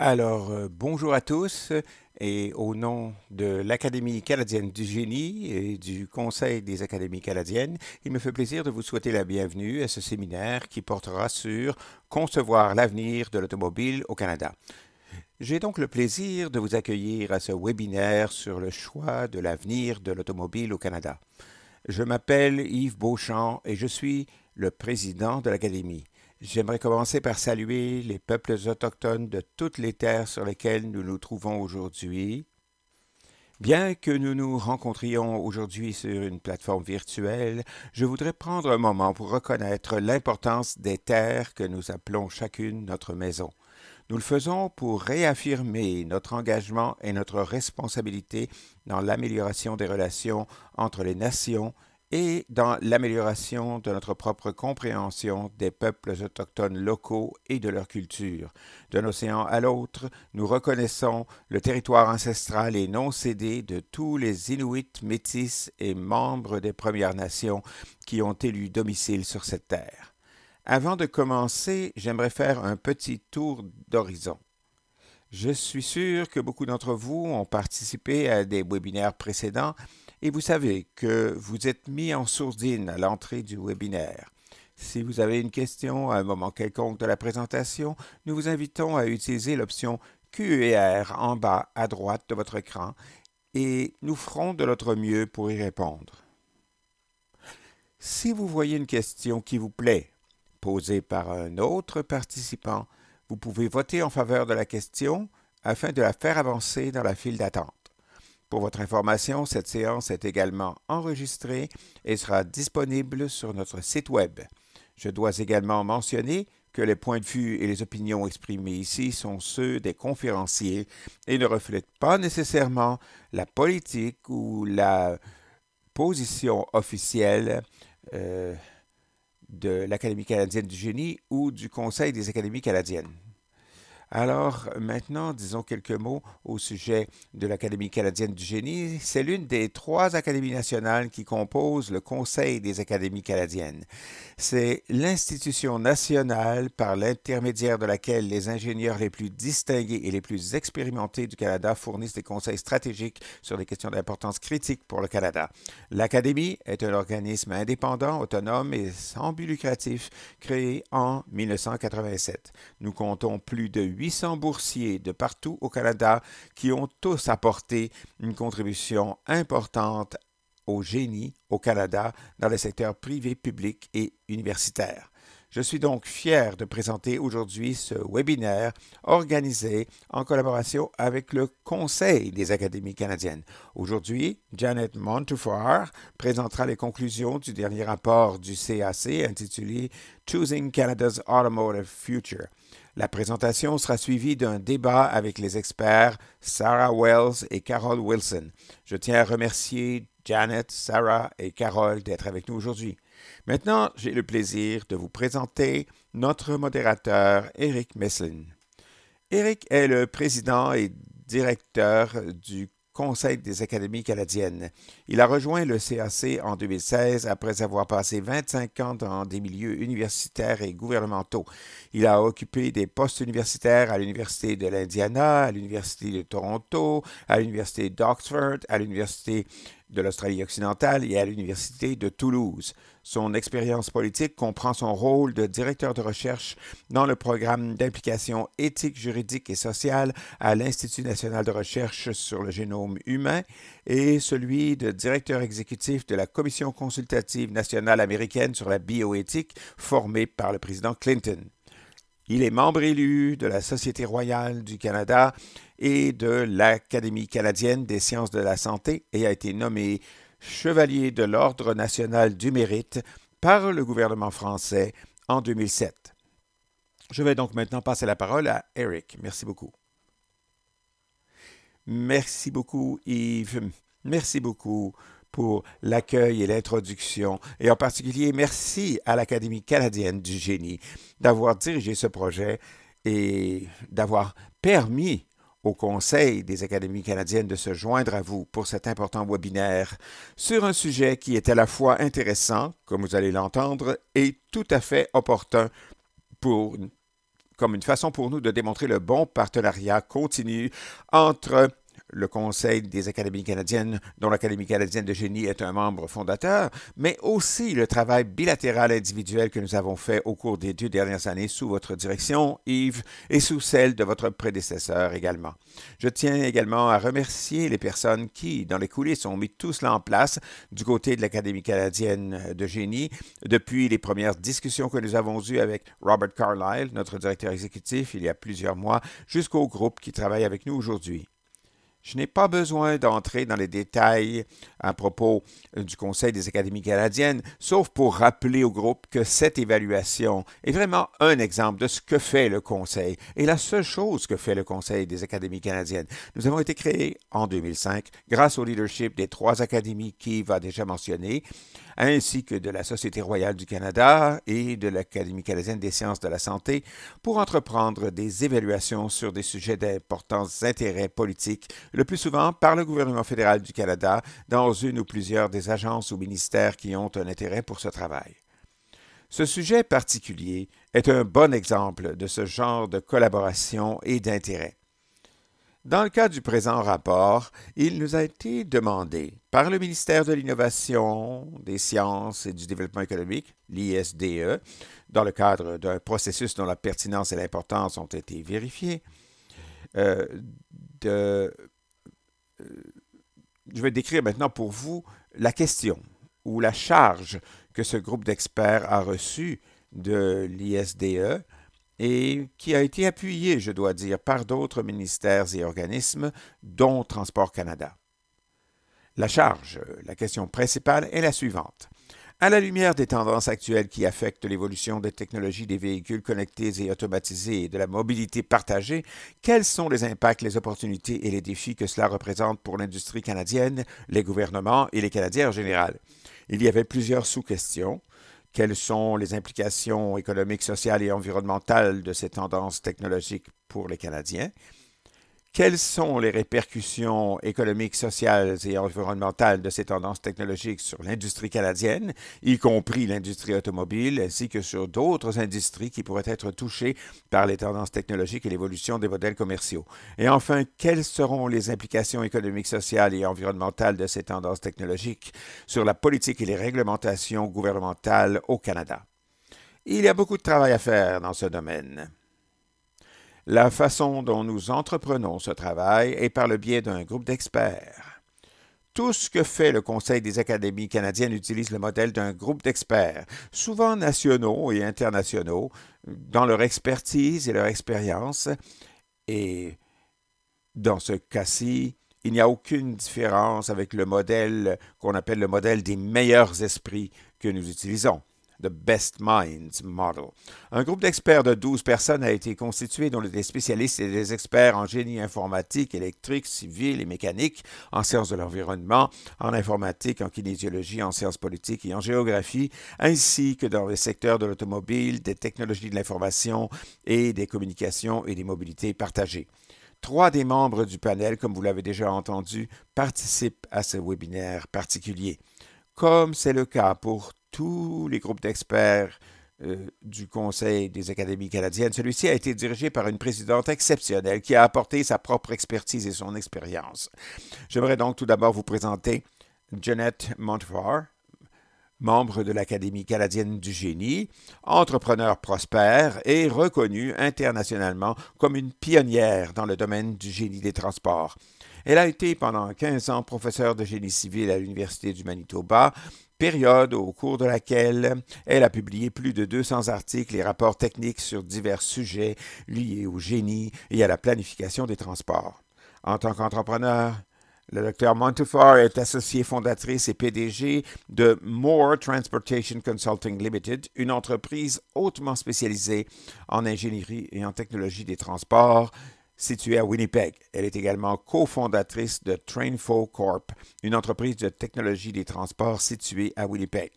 Alors, euh, bonjour à tous et au nom de l'Académie canadienne du génie et du Conseil des académies canadiennes, il me fait plaisir de vous souhaiter la bienvenue à ce séminaire qui portera sur Concevoir l'avenir de l'automobile au Canada. J'ai donc le plaisir de vous accueillir à ce webinaire sur le choix de l'avenir de l'automobile au Canada. Je m'appelle Yves Beauchamp et je suis le président de l'Académie. J'aimerais commencer par saluer les peuples autochtones de toutes les terres sur lesquelles nous nous trouvons aujourd'hui. Bien que nous nous rencontrions aujourd'hui sur une plateforme virtuelle, je voudrais prendre un moment pour reconnaître l'importance des terres que nous appelons chacune notre maison. Nous le faisons pour réaffirmer notre engagement et notre responsabilité dans l'amélioration des relations entre les nations, et dans l'amélioration de notre propre compréhension des peuples autochtones locaux et de leur culture. D'un océan à l'autre, nous reconnaissons le territoire ancestral et non cédé de tous les Inuits, Métis et membres des Premières Nations qui ont élu domicile sur cette terre. Avant de commencer, j'aimerais faire un petit tour d'horizon. Je suis sûr que beaucoup d'entre vous ont participé à des webinaires précédents et vous savez que vous êtes mis en sourdine à l'entrée du webinaire. Si vous avez une question à un moment quelconque de la présentation, nous vous invitons à utiliser l'option Q&R en bas à droite de votre écran et nous ferons de notre mieux pour y répondre. Si vous voyez une question qui vous plaît, posée par un autre participant, vous pouvez voter en faveur de la question afin de la faire avancer dans la file d'attente. Pour votre information, cette séance est également enregistrée et sera disponible sur notre site Web. Je dois également mentionner que les points de vue et les opinions exprimées ici sont ceux des conférenciers et ne reflètent pas nécessairement la politique ou la position officielle euh, de l'Académie canadienne du génie ou du Conseil des académies canadiennes. Alors maintenant, disons quelques mots au sujet de l'Académie canadienne du génie. C'est l'une des trois académies nationales qui composent le Conseil des académies canadiennes. C'est l'institution nationale par l'intermédiaire de laquelle les ingénieurs les plus distingués et les plus expérimentés du Canada fournissent des conseils stratégiques sur des questions d'importance critique pour le Canada. L'Académie est un organisme indépendant, autonome et sans but lucratif créé en 1987. Nous comptons plus de 800 boursiers de partout au Canada qui ont tous apporté une contribution importante au génie au Canada dans les secteurs privé, public et universitaire. Je suis donc fier de présenter aujourd'hui ce webinaire organisé en collaboration avec le Conseil des académies canadiennes. Aujourd'hui, Janet Montefiore présentera les conclusions du dernier rapport du CAC intitulé Choosing Canada's Automotive Future. La présentation sera suivie d'un débat avec les experts Sarah Wells et Carol Wilson. Je tiens à remercier Janet, Sarah et Carol d'être avec nous aujourd'hui. Maintenant, j'ai le plaisir de vous présenter notre modérateur, Eric Messlin. Eric est le président et directeur du Conseil des académies canadiennes. Il a rejoint le CAC en 2016 après avoir passé 25 ans dans des milieux universitaires et gouvernementaux. Il a occupé des postes universitaires à l'Université de l'Indiana, à l'Université de Toronto, à l'Université d'Oxford, à l'Université de l'Australie occidentale et à l'Université de Toulouse. Son expérience politique comprend son rôle de directeur de recherche dans le programme d'implication éthique, juridique et sociale à l'Institut national de recherche sur le génome humain et celui de directeur exécutif de la Commission consultative nationale américaine sur la bioéthique formée par le président Clinton. Il est membre élu de la Société royale du Canada et de l'Académie canadienne des sciences de la santé et a été nommé chevalier de l'Ordre national du mérite par le gouvernement français en 2007. Je vais donc maintenant passer la parole à Eric. Merci beaucoup. Merci beaucoup Yves. Merci beaucoup pour l'accueil et l'introduction. Et en particulier, merci à l'Académie canadienne du génie d'avoir dirigé ce projet et d'avoir permis au Conseil des académies canadiennes de se joindre à vous pour cet important webinaire sur un sujet qui est à la fois intéressant, comme vous allez l'entendre, et tout à fait opportun pour, comme une façon pour nous de démontrer le bon partenariat continu entre le Conseil des Académies canadiennes, dont l'Académie canadienne de génie est un membre fondateur, mais aussi le travail bilatéral individuel que nous avons fait au cours des deux dernières années sous votre direction, Yves, et sous celle de votre prédécesseur également. Je tiens également à remercier les personnes qui, dans les coulisses, ont mis tout cela en place du côté de l'Académie canadienne de génie depuis les premières discussions que nous avons eues avec Robert Carlyle, notre directeur exécutif, il y a plusieurs mois, jusqu'au groupe qui travaille avec nous aujourd'hui. Je n'ai pas besoin d'entrer dans les détails à propos euh, du Conseil des académies canadiennes, sauf pour rappeler au groupe que cette évaluation est vraiment un exemple de ce que fait le Conseil et la seule chose que fait le Conseil des académies canadiennes. Nous avons été créés en 2005 grâce au leadership des trois académies qui va déjà mentionnées ainsi que de la Société royale du Canada et de l'Académie canadienne des sciences de la santé pour entreprendre des évaluations sur des sujets d'importants intérêts politiques, le plus souvent par le gouvernement fédéral du Canada dans une ou plusieurs des agences ou ministères qui ont un intérêt pour ce travail. Ce sujet particulier est un bon exemple de ce genre de collaboration et d'intérêt. Dans le cadre du présent rapport, il nous a été demandé par le ministère de l'Innovation, des Sciences et du Développement économique, l'ISDE, dans le cadre d'un processus dont la pertinence et l'importance ont été vérifiées, euh, de, euh, je vais décrire maintenant pour vous la question ou la charge que ce groupe d'experts a reçue de l'ISDE et qui a été appuyé, je dois dire, par d'autres ministères et organismes, dont Transport Canada. La charge, la question principale est la suivante. À la lumière des tendances actuelles qui affectent l'évolution des technologies des véhicules connectés et automatisés et de la mobilité partagée, quels sont les impacts, les opportunités et les défis que cela représente pour l'industrie canadienne, les gouvernements et les Canadiens en général? Il y avait plusieurs sous-questions quelles sont les implications économiques, sociales et environnementales de ces tendances technologiques pour les Canadiens. Quelles sont les répercussions économiques, sociales et environnementales de ces tendances technologiques sur l'industrie canadienne, y compris l'industrie automobile, ainsi que sur d'autres industries qui pourraient être touchées par les tendances technologiques et l'évolution des modèles commerciaux? Et enfin, quelles seront les implications économiques, sociales et environnementales de ces tendances technologiques sur la politique et les réglementations gouvernementales au Canada? Il y a beaucoup de travail à faire dans ce domaine. La façon dont nous entreprenons ce travail est par le biais d'un groupe d'experts. Tout ce que fait le Conseil des académies canadiennes utilise le modèle d'un groupe d'experts, souvent nationaux et internationaux, dans leur expertise et leur expérience. Et dans ce cas-ci, il n'y a aucune différence avec le modèle qu'on appelle le modèle des meilleurs esprits que nous utilisons. The Best Minds Model. Un groupe d'experts de 12 personnes a été constitué, dont des spécialistes et des experts en génie informatique, électrique, civil et mécanique, en sciences de l'environnement, en informatique, en kinésiologie, en sciences politiques et en géographie, ainsi que dans les secteurs de l'automobile, des technologies de l'information et des communications et des mobilités partagées. Trois des membres du panel, comme vous l'avez déjà entendu, participent à ce webinaire particulier. Comme c'est le cas pour tous les groupes d'experts euh, du Conseil des académies canadiennes. Celui-ci a été dirigé par une présidente exceptionnelle qui a apporté sa propre expertise et son expérience. J'aimerais donc tout d'abord vous présenter Jeannette Montfort, membre de l'Académie canadienne du génie, entrepreneur prospère et reconnue internationalement comme une pionnière dans le domaine du génie des transports. Elle a été pendant 15 ans professeure de génie civil à l'Université du Manitoba, période au cours de laquelle elle a publié plus de 200 articles et rapports techniques sur divers sujets liés au génie et à la planification des transports. En tant qu'entrepreneur, le docteur Montefort est associé fondatrice et PDG de More Transportation Consulting Limited, une entreprise hautement spécialisée en ingénierie et en technologie des transports, située à Winnipeg. Elle est également cofondatrice de Trainfo Corp, une entreprise de technologie des transports située à Winnipeg.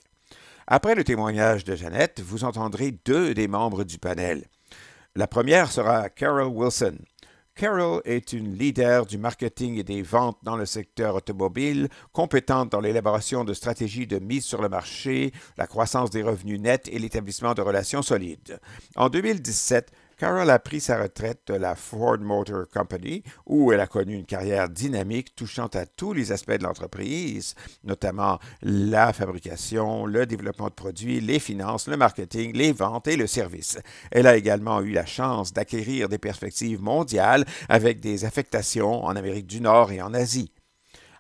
Après le témoignage de Jeannette, vous entendrez deux des membres du panel. La première sera Carol Wilson. Carol est une leader du marketing et des ventes dans le secteur automobile, compétente dans l'élaboration de stratégies de mise sur le marché, la croissance des revenus nets et l'établissement de relations solides. En 2017, Carol a pris sa retraite de la Ford Motor Company, où elle a connu une carrière dynamique touchant à tous les aspects de l'entreprise, notamment la fabrication, le développement de produits, les finances, le marketing, les ventes et le service. Elle a également eu la chance d'acquérir des perspectives mondiales avec des affectations en Amérique du Nord et en Asie.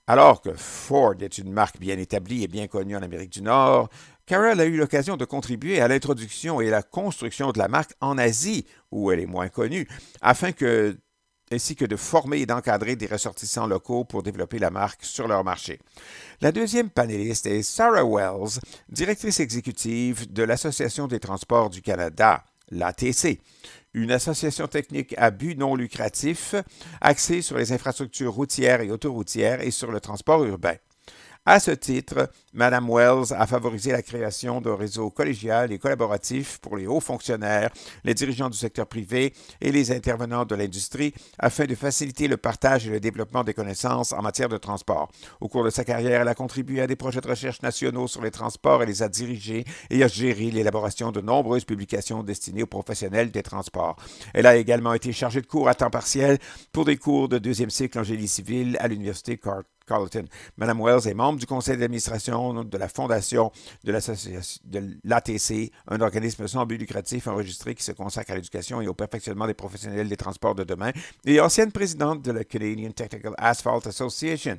Alors que Ford est une marque bien établie et bien connue en Amérique du Nord, Carol a eu l'occasion de contribuer à l'introduction et la construction de la marque en Asie, où elle est moins connue, afin que ainsi que de former et d'encadrer des ressortissants locaux pour développer la marque sur leur marché. La deuxième panéliste est Sarah Wells, directrice exécutive de l'Association des transports du Canada, l'ATC, une association technique à but non lucratif axée sur les infrastructures routières et autoroutières et sur le transport urbain. À ce titre, Mme Wells a favorisé la création d'un réseau collégial et collaboratif pour les hauts fonctionnaires, les dirigeants du secteur privé et les intervenants de l'industrie afin de faciliter le partage et le développement des connaissances en matière de transport. Au cours de sa carrière, elle a contribué à des projets de recherche nationaux sur les transports et les a dirigés et a géré l'élaboration de nombreuses publications destinées aux professionnels des transports. Elle a également été chargée de cours à temps partiel pour des cours de deuxième cycle en génie civil à l'Université Cork Madame Wells est membre du conseil d'administration de la fondation de l'ATC, un organisme sans but lucratif enregistré qui se consacre à l'éducation et au perfectionnement des professionnels des transports de demain et ancienne présidente de la Canadian Technical Asphalt Association.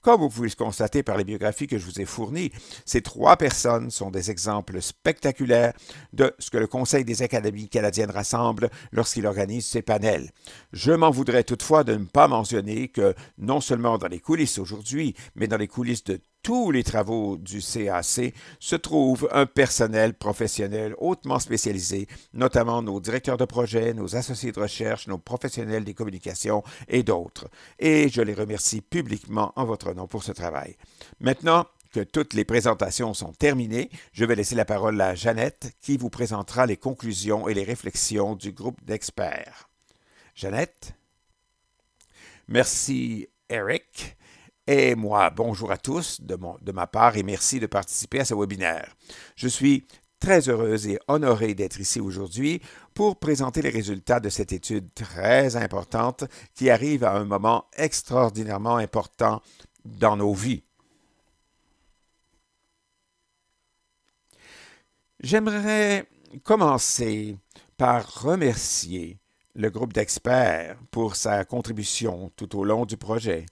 Comme vous pouvez le constater par les biographies que je vous ai fournies, ces trois personnes sont des exemples spectaculaires de ce que le Conseil des académies canadiennes rassemble lorsqu'il organise ses panels. Je m'en voudrais toutefois de ne pas mentionner que non seulement dans les coulisses aujourd'hui, mais dans les coulisses de tous les travaux du CAC se trouve un personnel professionnel hautement spécialisé, notamment nos directeurs de projet, nos associés de recherche, nos professionnels des communications et d'autres. Et je les remercie publiquement en votre nom pour ce travail. Maintenant, que toutes les présentations sont terminées, je vais laisser la parole à Jeannette qui vous présentera les conclusions et les réflexions du groupe d'experts. Jeannette? Merci, Eric. Et moi, bonjour à tous de, ma part et merci de participer à ce webinaire. Je suis très heureuse et honorée d'être ici aujourd'hui pour présenter les résultats de cette étude très importante qui arrive à un moment extraordinairement important dans nos vies. J'aimerais commencer par remercier le groupe d'experts pour sa contribution tout au long du projet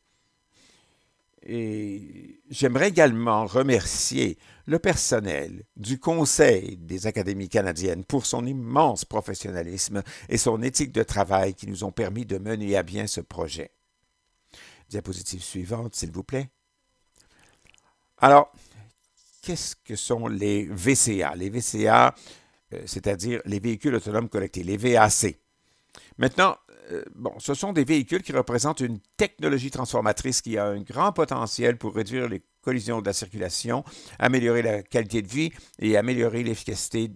et j'aimerais également remercier le personnel du Conseil des Académies canadiennes pour son immense professionnalisme et son éthique de travail qui nous ont permis de mener à bien ce projet. Diapositive suivante, s'il vous plaît. Alors, qu'est-ce que sont les VCA? Les VCA, euh, c'est-à-dire les véhicules autonomes collectés, les VAC. Maintenant, euh, bon, ce sont des véhicules qui représentent une technologie transformatrice qui a un grand potentiel pour réduire les collisions de la circulation, améliorer la qualité de vie et améliorer l'efficacité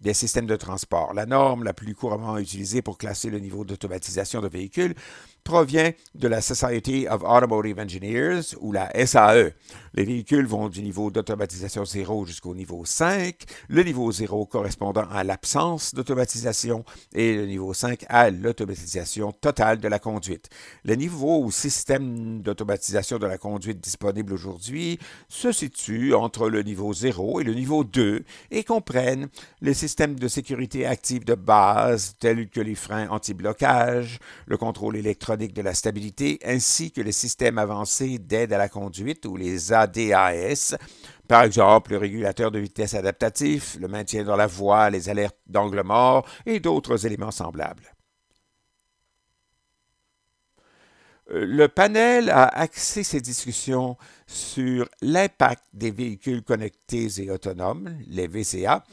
des systèmes de transport. La norme la plus couramment utilisée pour classer le niveau d'automatisation de véhicules provient de la Society of Automotive Engineers, ou la SAE. Les véhicules vont du niveau d'automatisation 0 jusqu'au niveau 5, le niveau 0 correspondant à l'absence d'automatisation et le niveau 5 à l'automatisation totale de la conduite. Les niveaux ou systèmes d'automatisation de la conduite disponibles aujourd'hui se situent entre le niveau 0 et le niveau 2 et comprennent les systèmes de sécurité active de base tels que les freins anti-blocage, le contrôle électronique, de la stabilité, ainsi que les systèmes avancés d'aide à la conduite ou les ADAS, par exemple le régulateur de vitesse adaptatif, le maintien dans la voie, les alertes d'angle mort et d'autres éléments semblables. Euh, le panel a axé ses discussions sur l'impact des véhicules connectés et autonomes, les VCA,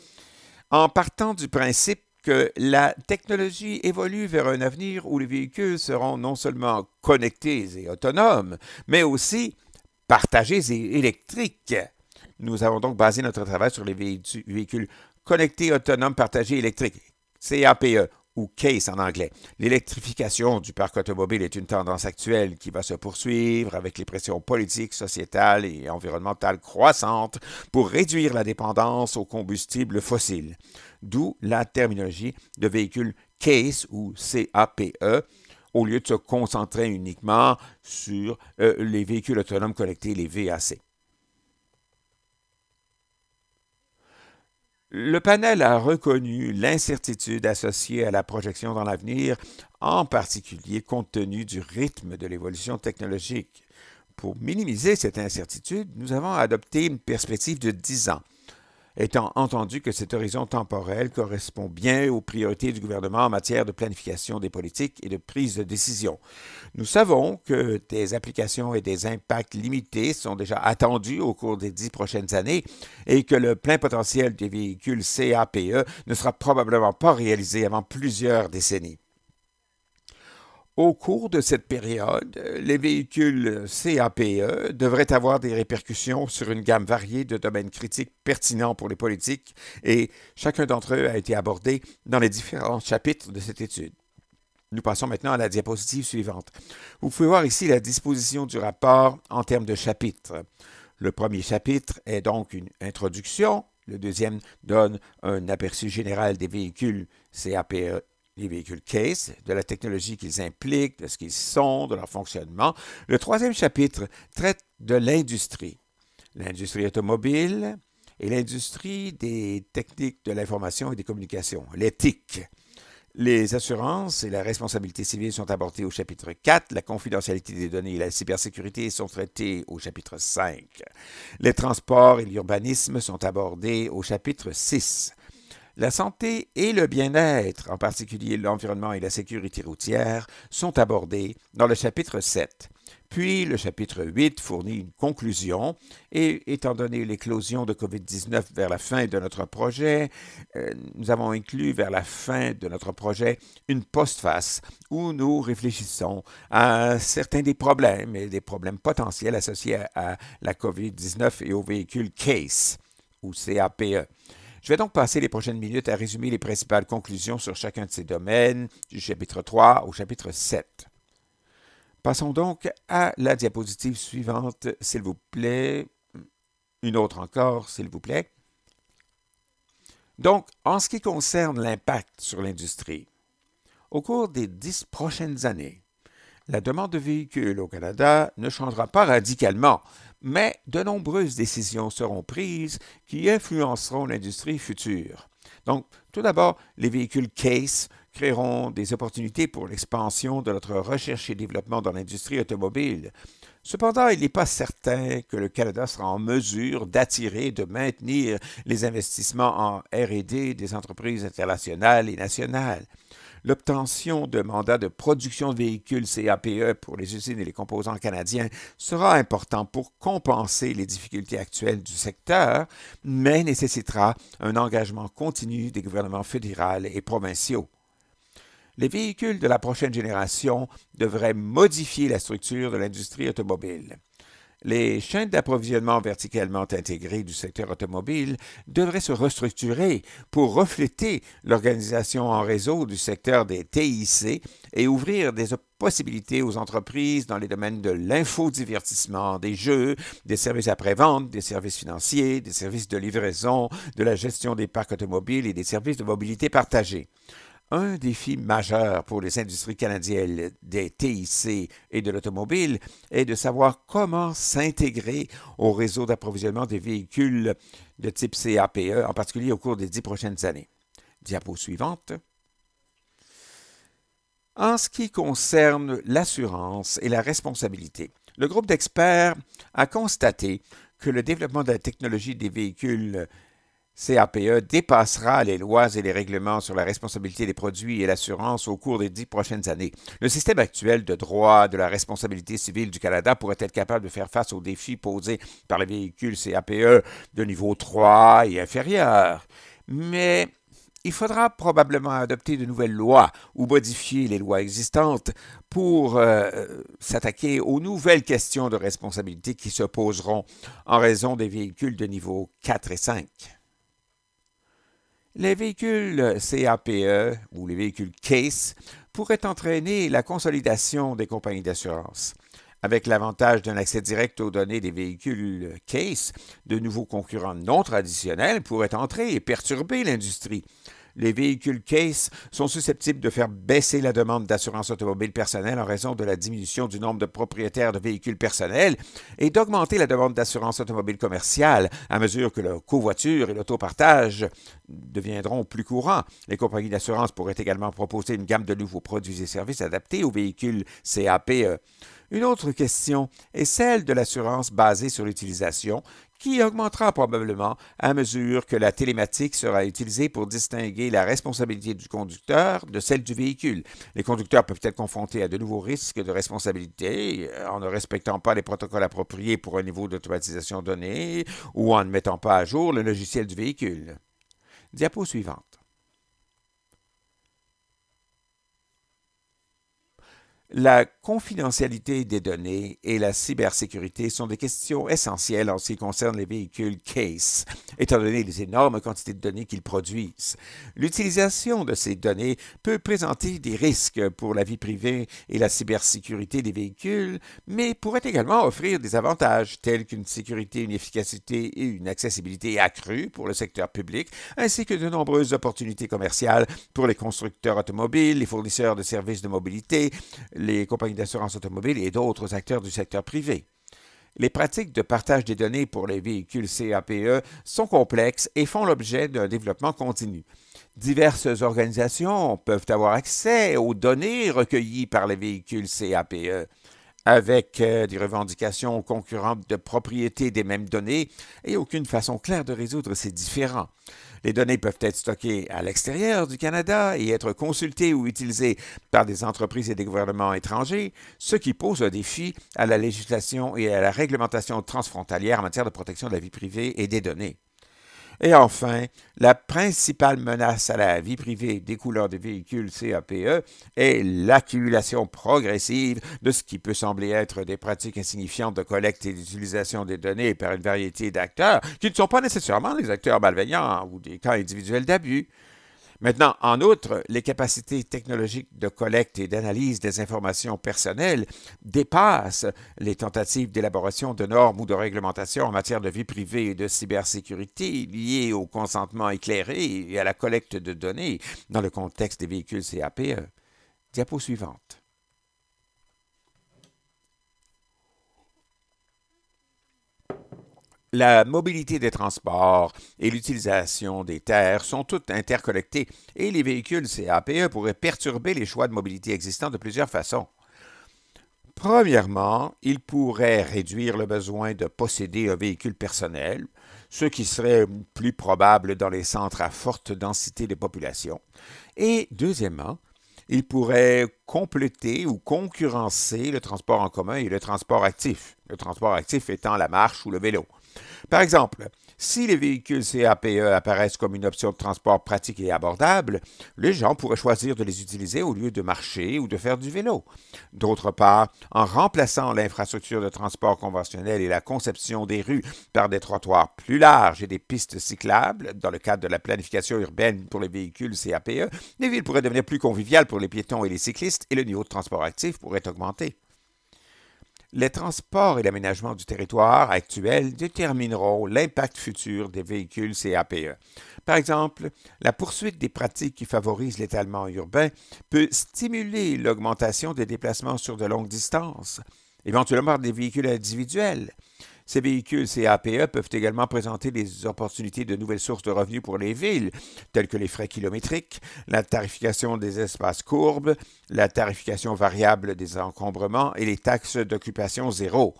en partant du principe que la technologie évolue vers un avenir où les véhicules seront non seulement connectés et autonomes, mais aussi partagés et électriques. Nous avons donc basé notre travail sur les véhicules connectés, autonomes, partagés, électriques, CAPE ou CASE en anglais. L'électrification du parc automobile est une tendance actuelle qui va se poursuivre avec les pressions politiques, sociétales et environnementales croissantes pour réduire la dépendance aux combustibles fossiles d'où la terminologie de véhicule CASE ou CAPE, au lieu de se concentrer uniquement sur euh, les véhicules autonomes connectés, les VAC. Le panel a reconnu l'incertitude associée à la projection dans l'avenir, en particulier compte tenu du rythme de l'évolution technologique. Pour minimiser cette incertitude, nous avons adopté une perspective de 10 ans étant entendu que cet horizon temporel correspond bien aux priorités du gouvernement en matière de planification des politiques et de prise de décision. Nous savons que des applications et des impacts limités sont déjà attendus au cours des dix prochaines années et que le plein potentiel des véhicules CAPE ne sera probablement pas réalisé avant plusieurs décennies. Au cours de cette période, les véhicules CAPE devraient avoir des répercussions sur une gamme variée de domaines critiques pertinents pour les politiques et chacun d'entre eux a été abordé dans les différents chapitres de cette étude. Nous passons maintenant à la diapositive suivante. Vous pouvez voir ici la disposition du rapport en termes de chapitres. Le premier chapitre est donc une introduction. Le deuxième donne un aperçu général des véhicules CAPE les véhicules case, de la technologie qu'ils impliquent, de ce qu'ils sont, de leur fonctionnement. Le troisième chapitre traite de l'industrie, l'industrie automobile et l'industrie des techniques de l'information et des communications, l'éthique. Les assurances et la responsabilité civile sont abordées au chapitre 4, la confidentialité des données et la cybersécurité sont traitées au chapitre 5. Les transports et l'urbanisme sont abordés au chapitre 6. La santé et le bien-être, en particulier l'environnement et la sécurité routière, sont abordés dans le chapitre 7. Puis le chapitre 8 fournit une conclusion et étant donné l'éclosion de COVID-19 vers la fin de notre projet, euh, nous avons inclus vers la fin de notre projet une postface où nous réfléchissons à certains des problèmes et des problèmes potentiels associés à la COVID-19 et au véhicule CASE ou CAPE. Je vais donc passer les prochaines minutes à résumer les principales conclusions sur chacun de ces domaines, du chapitre 3 au chapitre 7. Passons donc à la diapositive suivante, s'il vous plaît. Une autre encore, s'il vous plaît. Donc, en ce qui concerne l'impact sur l'industrie, au cours des dix prochaines années, la demande de véhicules au Canada ne changera pas radicalement, mais de nombreuses décisions seront prises qui influenceront l'industrie future. Donc, tout d'abord, les véhicules CASE créeront des opportunités pour l'expansion de notre recherche et développement dans l'industrie automobile. Cependant, il n'est pas certain que le Canada sera en mesure d'attirer et de maintenir les investissements en RD des entreprises internationales et nationales l'obtention de mandats de production de véhicules CAPE pour les usines et les composants canadiens sera important pour compenser les difficultés actuelles du secteur, mais nécessitera un engagement continu des gouvernements fédéral et provinciaux les véhicules de la prochaine génération devraient modifier la structure de l'industrie automobile les chaînes d'approvisionnement verticalement intégrées du secteur automobile devraient se restructurer pour refléter l'organisation en réseau du secteur des TIC et ouvrir des possibilités aux entreprises dans les domaines de l'infodivertissement, des jeux, des services après-vente, des services financiers, des services de livraison, de la gestion des parcs automobiles et des services de mobilité partagée un défi majeur pour les industries canadiennes des TIC et de l'automobile est de savoir comment s'intégrer au réseau d'approvisionnement des véhicules de type CAPE, en particulier au cours des dix prochaines années. Diapo suivante. En ce qui concerne l'assurance et la responsabilité, le groupe d'experts a constaté que le développement de la technologie des véhicules CAPE dépassera les lois et les règlements sur la responsabilité des produits et l'assurance au cours des dix prochaines années. Le système actuel de droit de la responsabilité civile du Canada pourrait être capable de faire face aux défis posés par les véhicules CAPE de niveau 3 et inférieur. Mais il faudra probablement adopter de nouvelles lois ou modifier les lois existantes pour euh, s'attaquer aux nouvelles questions de responsabilité qui se poseront en raison des véhicules de niveau 4 et 5. Les véhicules CAPE ou les véhicules CASE pourraient entraîner la consolidation des compagnies d'assurance. Avec l'avantage d'un accès direct aux données des véhicules CASE, de nouveaux concurrents non traditionnels pourraient entrer et perturber l'industrie les véhicules Case sont susceptibles de faire baisser la demande d'assurance automobile personnelle en raison de la diminution du nombre de propriétaires de véhicules personnels et d'augmenter la demande d'assurance automobile commerciale à mesure que le covoiture et l'autopartage deviendront plus courants. Les compagnies d'assurance pourraient également proposer une gamme de nouveaux produits et services adaptés aux véhicules CAPE. Une autre question est celle de l'assurance basée sur l'utilisation qui augmentera probablement à mesure que la télématique sera utilisée pour distinguer la responsabilité du conducteur de celle du véhicule. Les conducteurs peuvent être confrontés à de nouveaux risques de responsabilité euh, en ne respectant pas les protocoles appropriés pour un niveau d'automatisation donné ou en ne mettant pas à jour le logiciel du véhicule. Diapo suivante. La confidentialité des données et la cybersécurité sont des questions essentielles en ce qui concerne les véhicules Case, étant donné les énormes quantités de données qu'ils produisent. L'utilisation de ces données peut présenter des risques pour la vie privée et la cybersécurité des véhicules, mais pourrait également offrir des avantages tels qu'une sécurité, une efficacité et une accessibilité accrues pour le secteur public, ainsi que de nombreuses opportunités commerciales pour les constructeurs automobiles, les fournisseurs de services de mobilité, les compagnies d'assurance automobile et d'autres acteurs du secteur privé. Les pratiques de partage des données pour les véhicules CAPE sont complexes et font l'objet d'un développement continu. Diverses organisations peuvent avoir accès aux données recueillies par les véhicules CAPE avec euh, des revendications concurrentes de propriété des mêmes données et aucune façon claire de résoudre ces différends. Les données peuvent être stockées à l'extérieur du Canada et être consultées ou utilisées par des entreprises et des gouvernements étrangers, ce qui pose un défi à la législation et à la réglementation transfrontalière en matière de protection de la vie privée et des données. Et enfin, la principale menace à la vie privée des couleurs des véhicules CAPE est l'accumulation progressive de ce qui peut sembler être des pratiques insignifiantes de collecte et d'utilisation des données par une variété d'acteurs qui ne sont pas nécessairement des acteurs malveillants ou des cas individuels d'abus. Maintenant, en outre, les capacités technologiques de collecte et d'analyse des informations personnelles dépassent les tentatives d'élaboration de normes ou de réglementations en matière de vie privée et de cybersécurité liées au consentement éclairé et à la collecte de données dans le contexte des véhicules CAPE. Diapo suivante. La mobilité des transports et l'utilisation des terres sont toutes interconnectées et les véhicules CAPE pourraient perturber les choix de mobilité existants de plusieurs façons. Premièrement, ils pourraient réduire le besoin de posséder un véhicule personnel, ce qui serait plus probable dans les centres à forte densité de population. Et deuxièmement, ils pourraient compléter ou concurrencer le transport en commun et le transport actif, le transport actif étant la marche ou le vélo. Par exemple, si les véhicules CAPE apparaissent comme une option de transport pratique et abordable, les gens pourraient choisir de les utiliser au lieu de marcher ou de faire du vélo. D'autre part, en remplaçant l'infrastructure de transport conventionnelle et la conception des rues par des trottoirs plus larges et des pistes cyclables, dans le cadre de la planification urbaine pour les véhicules CAPE, les villes pourraient devenir plus conviviales pour les piétons et les cyclistes et le niveau de transport actif pourrait augmenter les transports et l'aménagement du territoire actuel détermineront l'impact futur des véhicules CAPE. Par exemple, la poursuite des pratiques qui favorisent l'étalement urbain peut stimuler l'augmentation des déplacements sur de longues distances, éventuellement des véhicules individuels. Ces véhicules CAPE peuvent également présenter des opportunités de nouvelles sources de revenus pour les villes, telles que les frais kilométriques, la tarification des espaces courbes, la tarification variable des encombrements et les taxes d'occupation zéro.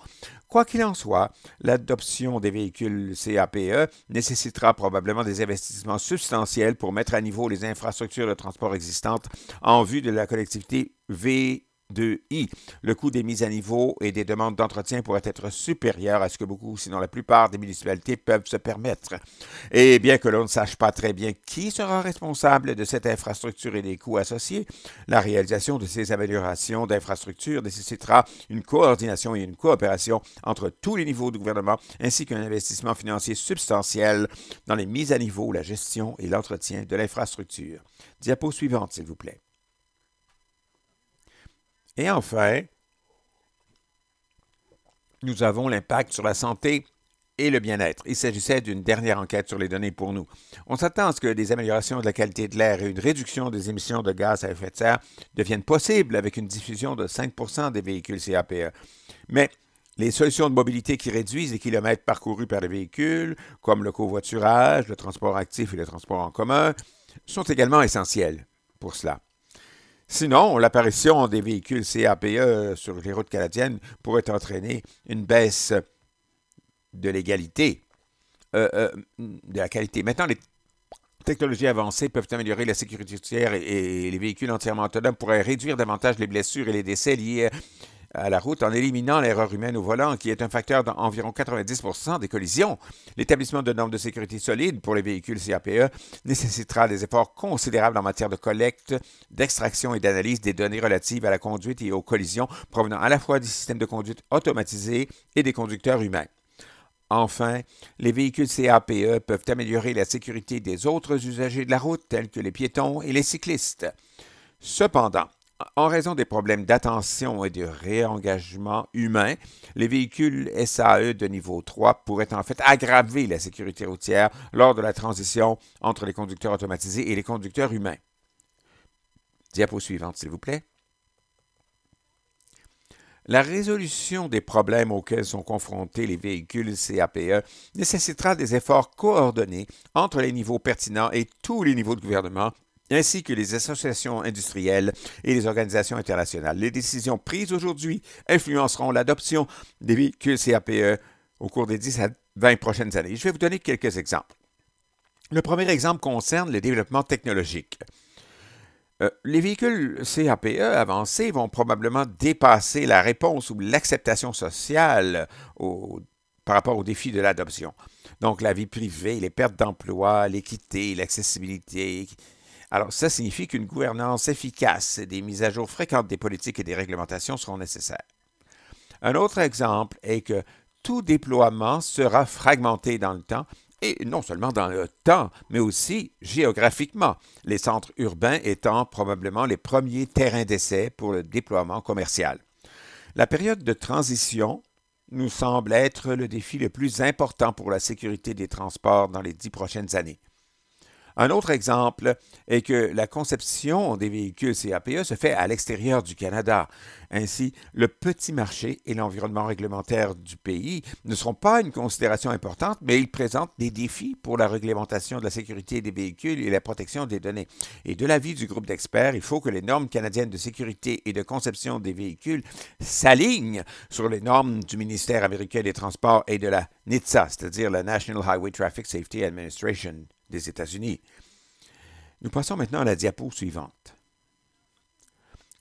Quoi qu'il en soit, l'adoption des véhicules CAPE nécessitera probablement des investissements substantiels pour mettre à niveau les infrastructures de transport existantes en vue de la collectivité V 2i. Le coût des mises à niveau et des demandes d'entretien pourrait être supérieur à ce que beaucoup, sinon la plupart des municipalités peuvent se permettre. Et bien que l'on ne sache pas très bien qui sera responsable de cette infrastructure et des coûts associés, la réalisation de ces améliorations d'infrastructure nécessitera une coordination et une coopération entre tous les niveaux du gouvernement, ainsi qu'un investissement financier substantiel dans les mises à niveau, la gestion et l'entretien de l'infrastructure. Diapo suivante, s'il vous plaît. Et enfin, nous avons l'impact sur la santé et le bien-être. Il s'agissait d'une dernière enquête sur les données pour nous. On s'attend à ce que des améliorations de la qualité de l'air et une réduction des émissions de gaz à effet de serre deviennent possibles avec une diffusion de 5 des véhicules CAPE. Mais les solutions de mobilité qui réduisent les kilomètres parcourus par les véhicules, comme le covoiturage, le transport actif et le transport en commun, sont également essentielles pour cela. Sinon, l'apparition des véhicules CAPE sur les routes canadiennes pourrait entraîner une baisse de l'égalité, euh, euh, de la qualité. Maintenant, les technologies avancées peuvent améliorer la sécurité routière et, les véhicules entièrement autonomes pourraient réduire davantage les blessures et les décès liés à la route en éliminant l'erreur humaine au volant, qui est un facteur d'environ 90 des collisions. L'établissement de normes de sécurité solides pour les véhicules CAPE nécessitera des efforts considérables en matière de collecte, d'extraction et d'analyse des données relatives à la conduite et aux collisions provenant à la fois du système de conduite automatisé et des conducteurs humains. Enfin, les véhicules CAPE peuvent améliorer la sécurité des autres usagers de la route, tels que les piétons et les cyclistes. Cependant, en raison des problèmes d'attention et de réengagement humain, les véhicules SAE de niveau 3 pourraient en fait aggraver la sécurité routière lors de la transition entre les conducteurs automatisés et les conducteurs humains. Diapo suivante, s'il vous plaît. La résolution des problèmes auxquels sont confrontés les véhicules CAPE nécessitera des efforts coordonnés entre les niveaux pertinents et tous les niveaux de gouvernement ainsi que les associations industrielles et les organisations internationales. Les décisions prises aujourd'hui influenceront l'adoption des véhicules CAPE au cours des 10 à 20 prochaines années. Je vais vous donner quelques exemples. Le premier exemple concerne le développement technologique. Euh, les véhicules CAPE avancés vont probablement dépasser la réponse ou l'acceptation sociale par rapport aux défis de l'adoption. Donc la vie privée, les pertes d'emploi, l'équité, l'accessibilité, alors, ça signifie qu'une gouvernance efficace et des mises à jour fréquentes des politiques et des réglementations seront nécessaires. Un autre exemple est que tout déploiement sera fragmenté dans le temps et non seulement dans le temps, mais aussi géographiquement, les centres urbains étant probablement les premiers terrains d'essai pour le déploiement commercial. La période de transition nous semble être le défi le plus important pour la sécurité des transports dans les dix prochaines années. Un autre exemple est que la conception des véhicules CAPE se fait à l'extérieur du Canada. Ainsi, le petit marché et l'environnement réglementaire du pays ne seront pas une considération importante, mais ils présentent des défis pour la réglementation de la sécurité des véhicules et la protection des données. Et de l'avis du groupe d'experts, il faut que les normes canadiennes de sécurité et de conception des véhicules s'alignent sur les normes du ministère américain des Transports et de la NHTSA, c'est-à-dire la National Highway Traffic Safety Administration, des États-Unis. Nous passons maintenant à la diapo suivante.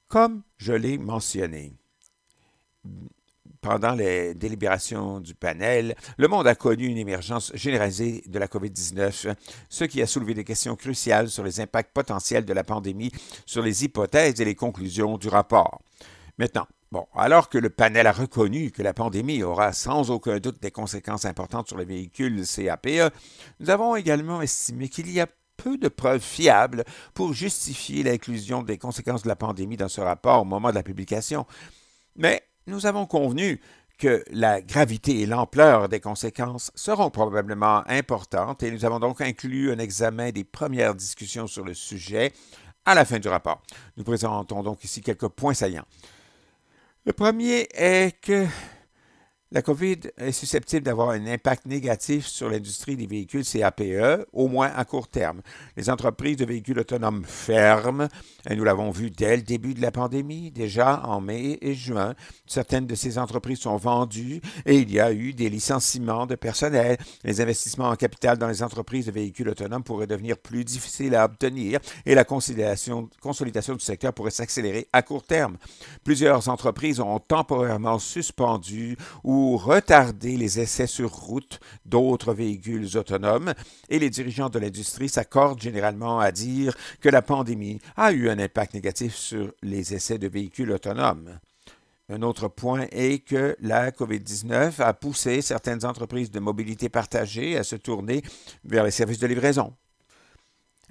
Comme je l'ai mentionné pendant les délibérations du panel, le monde a connu une émergence généralisée de la COVID-19, ce qui a soulevé des questions cruciales sur les impacts potentiels de la pandémie, sur les hypothèses et les conclusions du rapport. Maintenant, Bon, alors que le panel a reconnu que la pandémie aura sans aucun doute des conséquences importantes sur les véhicules CAPE, nous avons également estimé qu'il y a peu de preuves fiables pour justifier l'inclusion des conséquences de la pandémie dans ce rapport au moment de la publication. Mais nous avons convenu que la gravité et l'ampleur des conséquences seront probablement importantes et nous avons donc inclus un examen des premières discussions sur le sujet à la fin du rapport. Nous présentons donc ici quelques points saillants. Le premier est que la COVID est susceptible d'avoir un impact négatif sur l'industrie des véhicules CAPE, au moins à court terme. Les entreprises de véhicules autonomes ferment, et euh, nous l'avons vu dès le début de la pandémie, déjà en mai et juin. Certaines de ces entreprises sont vendues et il y a eu des licenciements de personnel. Les investissements en capital dans les entreprises de véhicules autonomes pourraient devenir plus difficiles à obtenir et la consolidation, consolidation du secteur pourrait s'accélérer à court terme. Plusieurs entreprises ont temporairement suspendu ou retarder les essais sur route d'autres véhicules autonomes, et les dirigeants de l'industrie s'accordent généralement à dire que la pandémie a eu un impact négatif sur les essais de véhicules autonomes. Un autre point est que la COVID-19 a poussé certaines entreprises de mobilité partagée à se tourner vers les services de livraison.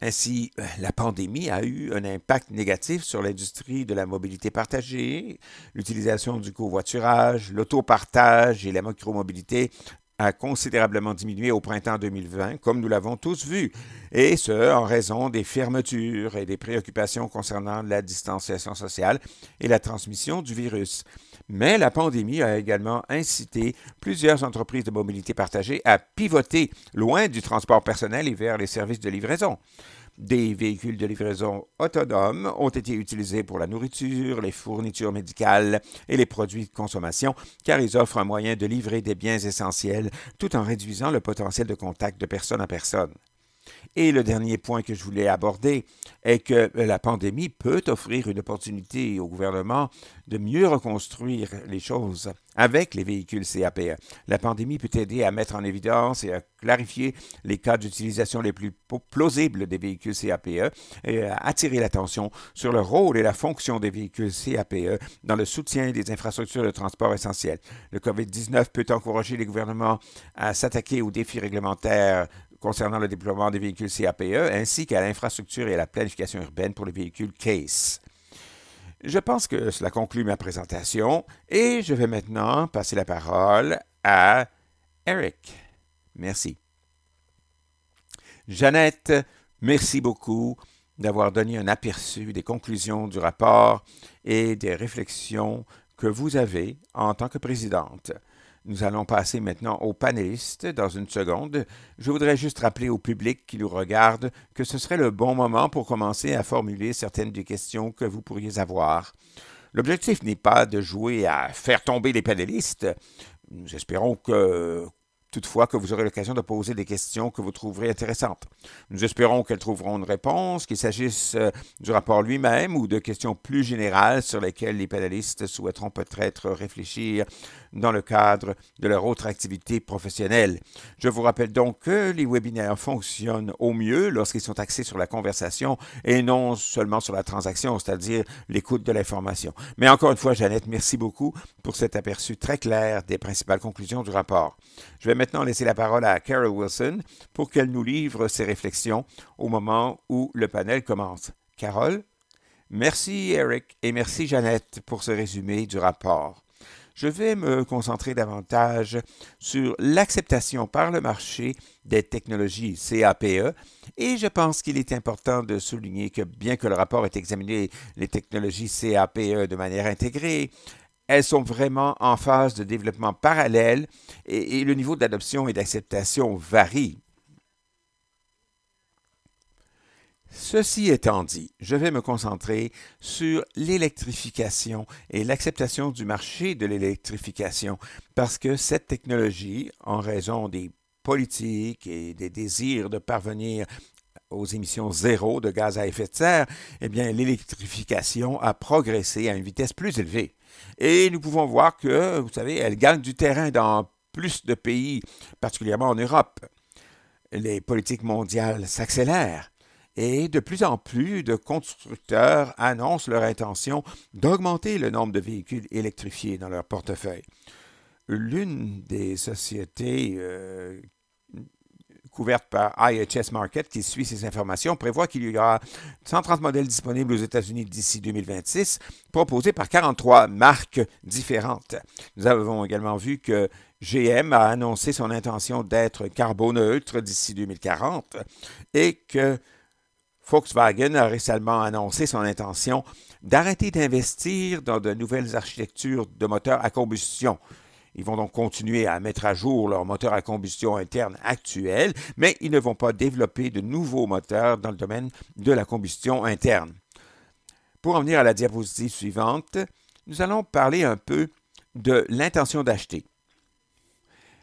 Ainsi, euh, euh, la pandémie a eu un impact négatif sur l'industrie de la mobilité partagée. L'utilisation du covoiturage, l'autopartage et la micromobilité a considérablement diminué au printemps 2020, comme nous l'avons tous vu, et ce, en raison des fermetures et des préoccupations concernant la distanciation sociale et la transmission du virus. Mais la pandémie a également incité plusieurs entreprises de mobilité partagée à pivoter loin du transport personnel et vers les services de livraison. Des véhicules de livraison autonomes ont été utilisés pour la nourriture, les fournitures médicales et les produits de consommation, car ils offrent un moyen de livrer des biens essentiels tout en réduisant le potentiel de contact de personne à personne. Et le dernier point que je voulais aborder est que la pandémie peut offrir une opportunité au gouvernement de mieux reconstruire les choses avec les véhicules CAPE. La pandémie peut aider à mettre en évidence et à clarifier les cas d'utilisation les plus plausibles des véhicules CAPE et à attirer l'attention sur le rôle et la fonction des véhicules CAPE dans le soutien des infrastructures de transport essentielles. Le COVID-19 peut encourager les gouvernements à s'attaquer aux défis réglementaires concernant le déploiement des véhicules CAPE ainsi qu'à l'infrastructure et à la planification urbaine pour les véhicules CASE. Je pense que cela conclut ma présentation et je vais maintenant passer la parole à Eric. Merci. Jeannette, merci beaucoup d'avoir donné un aperçu des conclusions du rapport et des réflexions que vous avez en tant que présidente. Nous allons passer maintenant aux panélistes dans une seconde. Je voudrais juste rappeler au public qui nous regarde que ce serait le bon moment pour commencer à formuler certaines des questions que vous pourriez avoir. L'objectif n'est pas de jouer à faire tomber les panélistes. Nous espérons que toutefois que vous aurez l'occasion de poser des questions que vous trouverez intéressantes. Nous espérons qu'elles trouveront une réponse, qu'il s'agisse euh, du rapport lui-même ou de questions plus générales sur lesquelles les panélistes souhaiteront peut-être réfléchir dans le cadre de leur autre activité professionnelle. Je vous rappelle donc que les webinaires fonctionnent au mieux lorsqu'ils sont axés sur la conversation et non seulement sur la transaction, c'est-à-dire l'écoute de l'information. Mais encore une fois, Jeannette, merci beaucoup pour cet aperçu très clair des principales conclusions du rapport. Je vais maintenant laisser la parole à Carol Wilson pour qu'elle nous livre ses réflexions au moment où le panel commence. Carol? Merci Eric et merci Jeannette pour ce résumé du rapport je vais me concentrer davantage sur l'acceptation par le marché des technologies CAPE et je pense qu'il est important de souligner que bien que le rapport ait examiné les technologies CAPE de manière intégrée, elles sont vraiment en phase de développement parallèle et, le niveau d'adoption et d'acceptation varie. Ceci étant dit, je vais me concentrer sur l'électrification et l'acceptation du marché de l'électrification parce que cette technologie, en raison des politiques et des désirs de parvenir aux émissions zéro de gaz à effet de serre, eh bien, l'électrification a progressé à une vitesse plus élevée. Et nous pouvons voir que, vous savez, elle gagne du terrain dans plus de pays, particulièrement en Europe. Les politiques mondiales s'accélèrent et de plus en plus de constructeurs annoncent leur intention d'augmenter le nombre de véhicules électrifiés dans leur portefeuille. L'une des sociétés euh, par IHS Market, qui suit ces informations, prévoit qu'il y aura 130 modèles disponibles aux États-Unis d'ici 2026, proposés par 43 marques différentes. Nous avons également vu que GM a annoncé son intention d'être carboneutre d'ici 2040 et que Volkswagen a récemment annoncé son intention d'arrêter d'investir dans de nouvelles architectures de moteurs à combustion. Ils vont donc continuer à mettre à jour leurs moteurs à combustion interne actuels, mais ils ne vont pas développer de nouveaux moteurs dans le domaine de la combustion interne. Pour en venir à la diapositive suivante, nous allons parler un peu de l'intention d'acheter.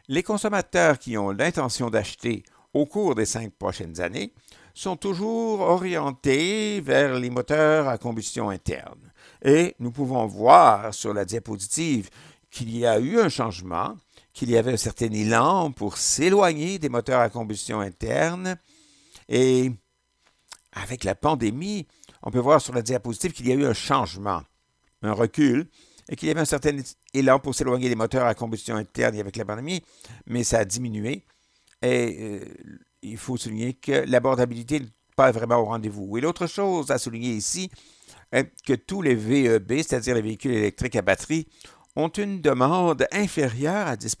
Les consommateurs qui ont l'intention d'acheter au cours des cinq prochaines années sont toujours orientés vers les moteurs à combustion interne. Et nous pouvons voir sur la diapositive qu'il y a eu un changement, qu'il y avait un certain élan pour s'éloigner des moteurs à combustion interne. Et avec la pandémie, on peut voir sur la diapositive qu'il y a eu un changement, un recul, et qu'il y avait un certain élan pour s'éloigner des moteurs à combustion interne avec la pandémie, mais ça a diminué. Et euh, il faut souligner que l'abordabilité n'est pas vraiment au rendez-vous. Et l'autre chose à souligner ici, est hein, que tous les VEB, c'est-à-dire les véhicules électriques à batterie, ont une demande inférieure à 10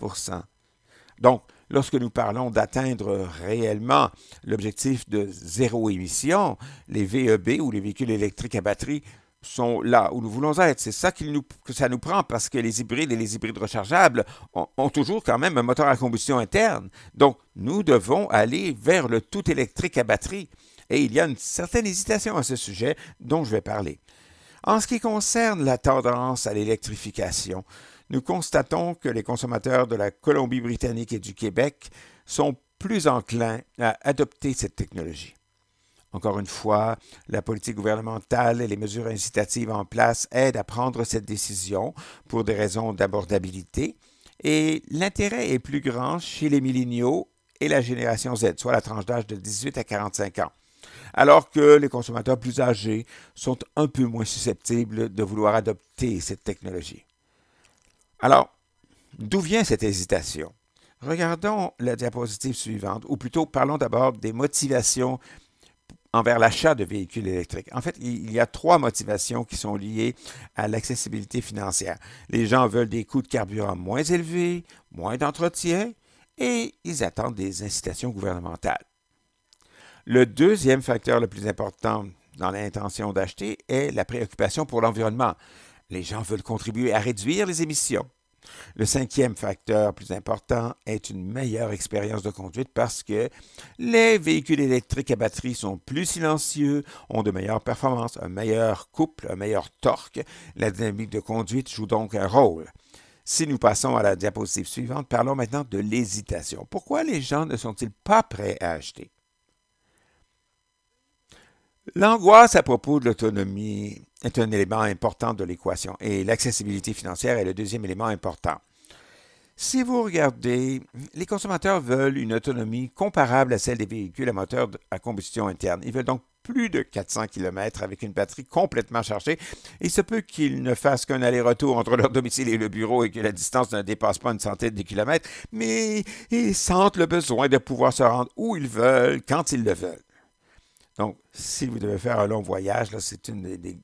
Donc, lorsque nous parlons d'atteindre réellement l'objectif de zéro émission, les VEB ou les véhicules électriques à batterie sont là où nous voulons être. C'est ça que ça nous prend parce que les hybrides et les hybrides rechargeables ont, toujours quand même un moteur à combustion interne. Donc, nous devons aller vers le tout électrique à batterie. Et il y a une certaine hésitation à ce sujet dont je vais parler. En ce qui concerne la tendance à l'électrification, nous constatons que les consommateurs de la Colombie-Britannique et du Québec sont plus enclins à adopter cette technologie. Encore une fois, la politique gouvernementale et les mesures incitatives en place aident à prendre cette décision pour des raisons d'abordabilité. Et l'intérêt est plus grand chez les milléniaux et la génération Z, soit la tranche d'âge de 18 à 45 ans alors que les consommateurs plus âgés sont un peu moins susceptibles de vouloir adopter cette technologie. Alors, d'où vient cette hésitation Regardons la diapositive suivante, ou plutôt parlons d'abord des motivations envers l'achat de véhicules électriques. En fait, il y a trois motivations qui sont liées à l'accessibilité financière. Les gens veulent des coûts de carburant moins élevés, moins d'entretien, et ils attendent des incitations gouvernementales. Le deuxième facteur le plus important dans l'intention d'acheter est la préoccupation pour l'environnement. Les gens veulent contribuer à réduire les émissions. Le cinquième facteur plus important est une meilleure expérience de conduite parce que les véhicules électriques à batterie sont plus silencieux, ont de meilleures performances, un meilleur couple, un meilleur torque. La dynamique de conduite joue donc un rôle. Si nous passons à la diapositive suivante, parlons maintenant de l'hésitation. Pourquoi les gens ne sont-ils pas prêts à acheter? L'angoisse à propos de l'autonomie est un élément important de l'équation et l'accessibilité financière est le deuxième élément important. Si vous regardez, les consommateurs veulent une autonomie comparable à celle des véhicules à moteur à combustion interne. Ils veulent donc plus de 400 km avec une batterie complètement chargée. Il se peut qu'ils ne fassent qu'un aller-retour entre leur domicile et le bureau et que la distance ne dépasse pas une centaine de kilomètres, mais ils sentent le besoin de pouvoir se rendre où ils veulent, quand ils le veulent. Donc, si vous devez faire un long voyage, là, c'est une des,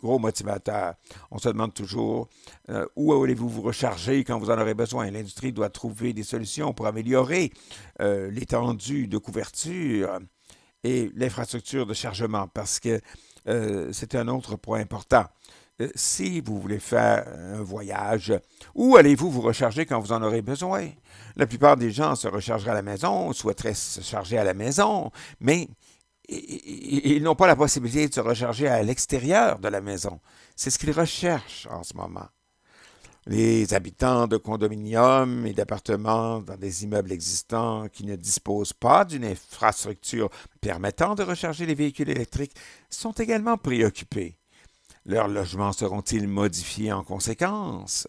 gros motivateurs. On se demande toujours euh, où allez-vous vous recharger quand vous en aurez besoin. L'industrie doit trouver des solutions pour améliorer euh, l'étendue de couverture et l'infrastructure de chargement parce que euh, c'est un autre point important. Si vous voulez faire un voyage, où allez-vous vous recharger quand vous en aurez besoin? La plupart des gens se rechargeraient à la maison, souhaiteraient se charger à la maison, mais ils n'ont pas la possibilité de se recharger à l'extérieur de la maison. C'est ce qu'ils recherchent en ce moment. Les habitants de condominiums et d'appartements dans des immeubles existants qui ne disposent pas d'une infrastructure permettant de recharger les véhicules électriques sont également préoccupés. Leurs logements seront-ils modifiés en conséquence?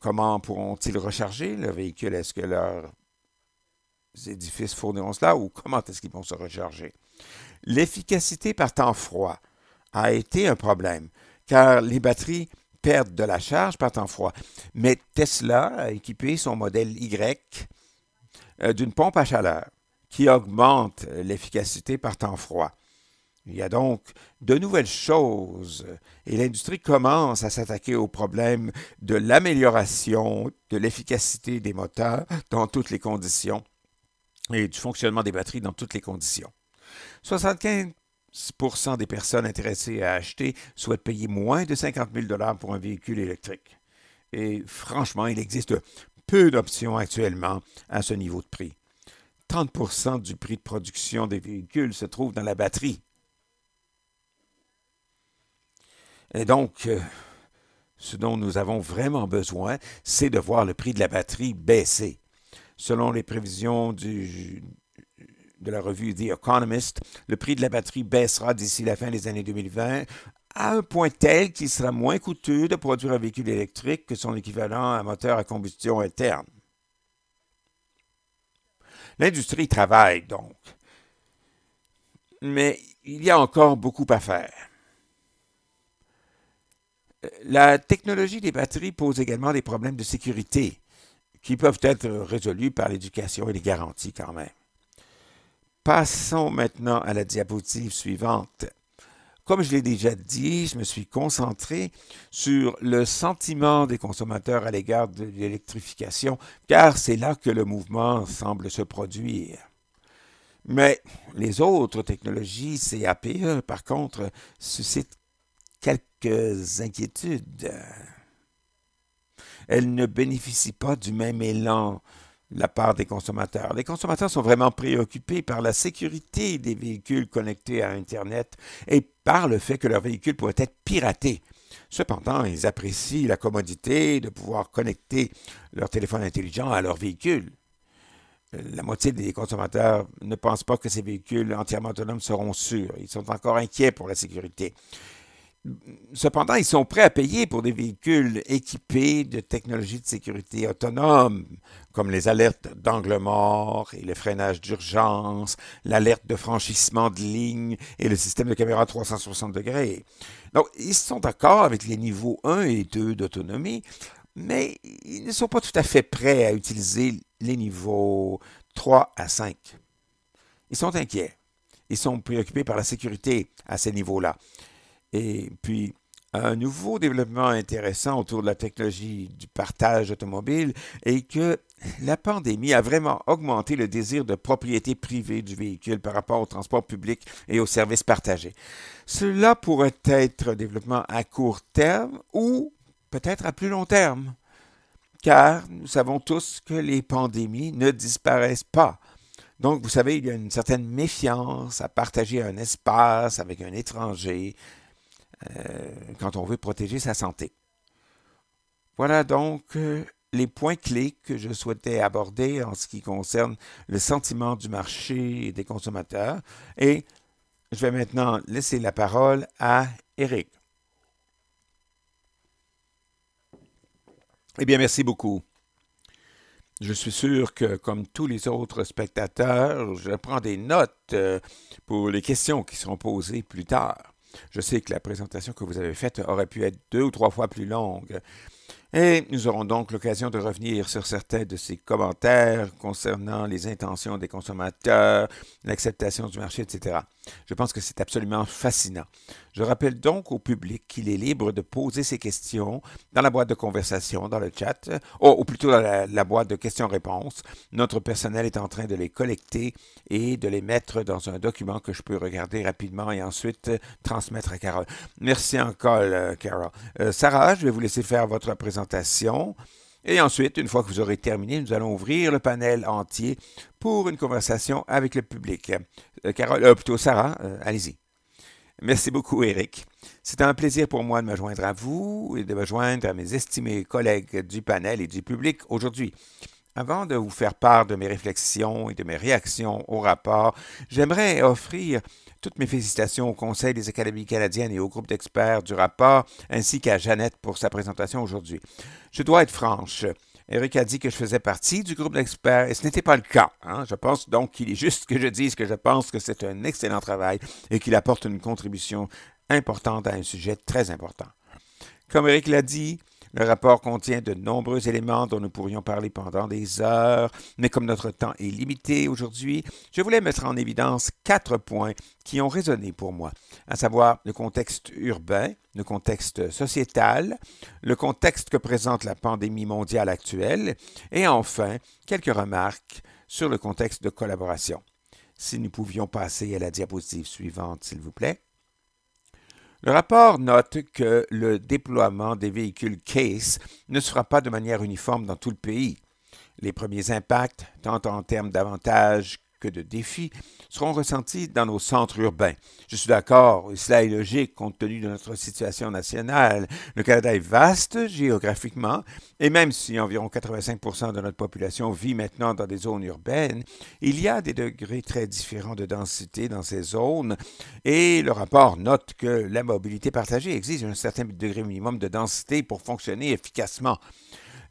Comment pourront-ils recharger leur véhicule? Est-ce que leurs édifices fourniront cela ou comment est-ce qu'ils vont se recharger? L'efficacité par temps froid a été un problème, car les batteries perdent de la charge par temps froid. Mais Tesla a équipé son modèle Y euh, d'une pompe à chaleur qui augmente l'efficacité par temps froid. Il y a donc de nouvelles choses et l'industrie commence à s'attaquer au problème de l'amélioration de l'efficacité des moteurs dans toutes les conditions et du fonctionnement des batteries dans toutes les conditions. 75 des personnes intéressées à acheter souhaitent payer moins de 50 000 pour un véhicule électrique. Et franchement, il existe peu d'options actuellement à ce niveau de prix. 30 du prix de production des véhicules se trouve dans la batterie. Et donc, euh, ce dont nous avons vraiment besoin, c'est de voir le prix de la batterie baisser. Selon les prévisions du de la revue The Economist, le prix de la batterie baissera d'ici la fin des années 2020 à un point tel qu'il sera moins coûteux de produire un véhicule électrique que son équivalent à moteur à combustion interne. L'industrie travaille donc, mais il y a encore beaucoup à faire. La technologie des batteries pose également des problèmes de sécurité qui peuvent être résolus par l'éducation et les garanties quand même. Passons maintenant à la diapositive suivante. Comme je l'ai déjà dit, je me suis concentré sur le sentiment des consommateurs à l'égard de l'électrification, car c'est là que le mouvement semble se produire. Mais les autres technologies CAPE, par contre, suscitent quelques inquiétudes. Elles ne bénéficient pas du même élan la part des consommateurs. Les consommateurs sont vraiment préoccupés par la sécurité des véhicules connectés à Internet et par le fait que leurs véhicules pourraient être piratés. Cependant, ils apprécient la commodité de pouvoir connecter leur téléphone intelligent à leur véhicule. La moitié des consommateurs ne pensent pas que ces véhicules entièrement autonomes seront sûrs. Ils sont encore inquiets pour la sécurité. Cependant, ils sont prêts à payer pour des véhicules équipés de technologies de sécurité autonomes, comme les alertes d'angle mort et le freinage d'urgence, l'alerte de franchissement de ligne et le système de caméra 360 degrés. Donc, ils sont d'accord avec les niveaux 1 et 2 d'autonomie, mais ils ne sont pas tout à fait prêts à utiliser les niveaux 3 à 5. Ils sont inquiets. Ils sont préoccupés par la sécurité à ces niveaux-là. Et puis, un nouveau développement intéressant autour de la technologie du partage automobile est que la pandémie a vraiment augmenté le désir de propriété privée du véhicule par rapport au transport public et aux services partagés. Cela pourrait être un développement à court terme ou peut-être à plus long terme, car nous savons tous que les pandémies ne disparaissent pas. Donc, vous savez, il y a une certaine méfiance à partager un espace avec un étranger, euh, quand on veut protéger sa santé. Voilà donc euh, les points clés que je souhaitais aborder en ce qui concerne le sentiment du marché et des consommateurs. Et je vais maintenant laisser la parole à Eric. Eh bien, merci beaucoup. Je suis sûr que, comme tous les autres spectateurs, je prends des notes euh, pour les questions qui seront posées plus tard. Je sais que la présentation que vous avez faite aurait pu être deux ou trois fois plus longue. Et nous aurons donc l'occasion de revenir sur certains de ces commentaires concernant les intentions des consommateurs, l'acceptation du marché, etc. Je pense que c'est absolument fascinant. Je rappelle donc au public qu'il est libre de poser ses questions dans la boîte de conversation, dans le chat, euh, oh, ou, plutôt dans la, boîte de questions-réponses. Notre personnel est en train de les collecter et de les mettre dans un document que je peux regarder rapidement et ensuite euh, transmettre à Carole. Merci encore, euh, Carole. Sarah, je vais vous laisser faire votre présentation. Et ensuite, une fois que vous aurez terminé, nous allons ouvrir le panel entier pour une conversation avec le public. Euh, Carole, euh, Sarah, euh, allez-y. Merci beaucoup, Eric. C'est un plaisir pour moi de me joindre à vous et de me joindre à mes estimés collègues du panel et du public aujourd'hui. Avant de vous faire part de mes réflexions et de mes réactions au rapport, j'aimerais offrir toutes mes félicitations au Conseil des Académies canadiennes et au groupe d'experts du rapport, ainsi qu'à Jeannette pour sa présentation aujourd'hui. Je dois être franche. Eric a dit que je faisais partie du groupe d'experts et ce n'était pas le cas. Hein. Je pense donc qu'il est juste que je dise que je pense que c'est un excellent travail et qu'il apporte une contribution importante à un sujet très important. Comme Eric l'a dit, le rapport contient de nombreux éléments dont nous pourrions parler pendant des heures, mais comme notre temps est limité aujourd'hui, je voulais mettre en évidence quatre points qui ont résonné pour moi, à savoir le contexte urbain, le contexte sociétal, le contexte que présente la pandémie mondiale actuelle, et enfin quelques remarques sur le contexte de collaboration. Si nous pouvions passer à la diapositive suivante, s'il vous plaît. Le rapport note que le déploiement des véhicules CASE ne sera pas de manière uniforme dans tout le pays. Les premiers impacts, tant en termes d'avantages que de défis seront ressentis dans nos centres urbains. Je suis d'accord, cela est logique compte tenu de notre situation nationale. Le Canada est vaste géographiquement, et même si environ 85 de notre population vit maintenant dans des zones urbaines, il y a des degrés très différents de densité dans ces zones, et le rapport note que la mobilité partagée exige un certain degré minimum de densité pour fonctionner efficacement.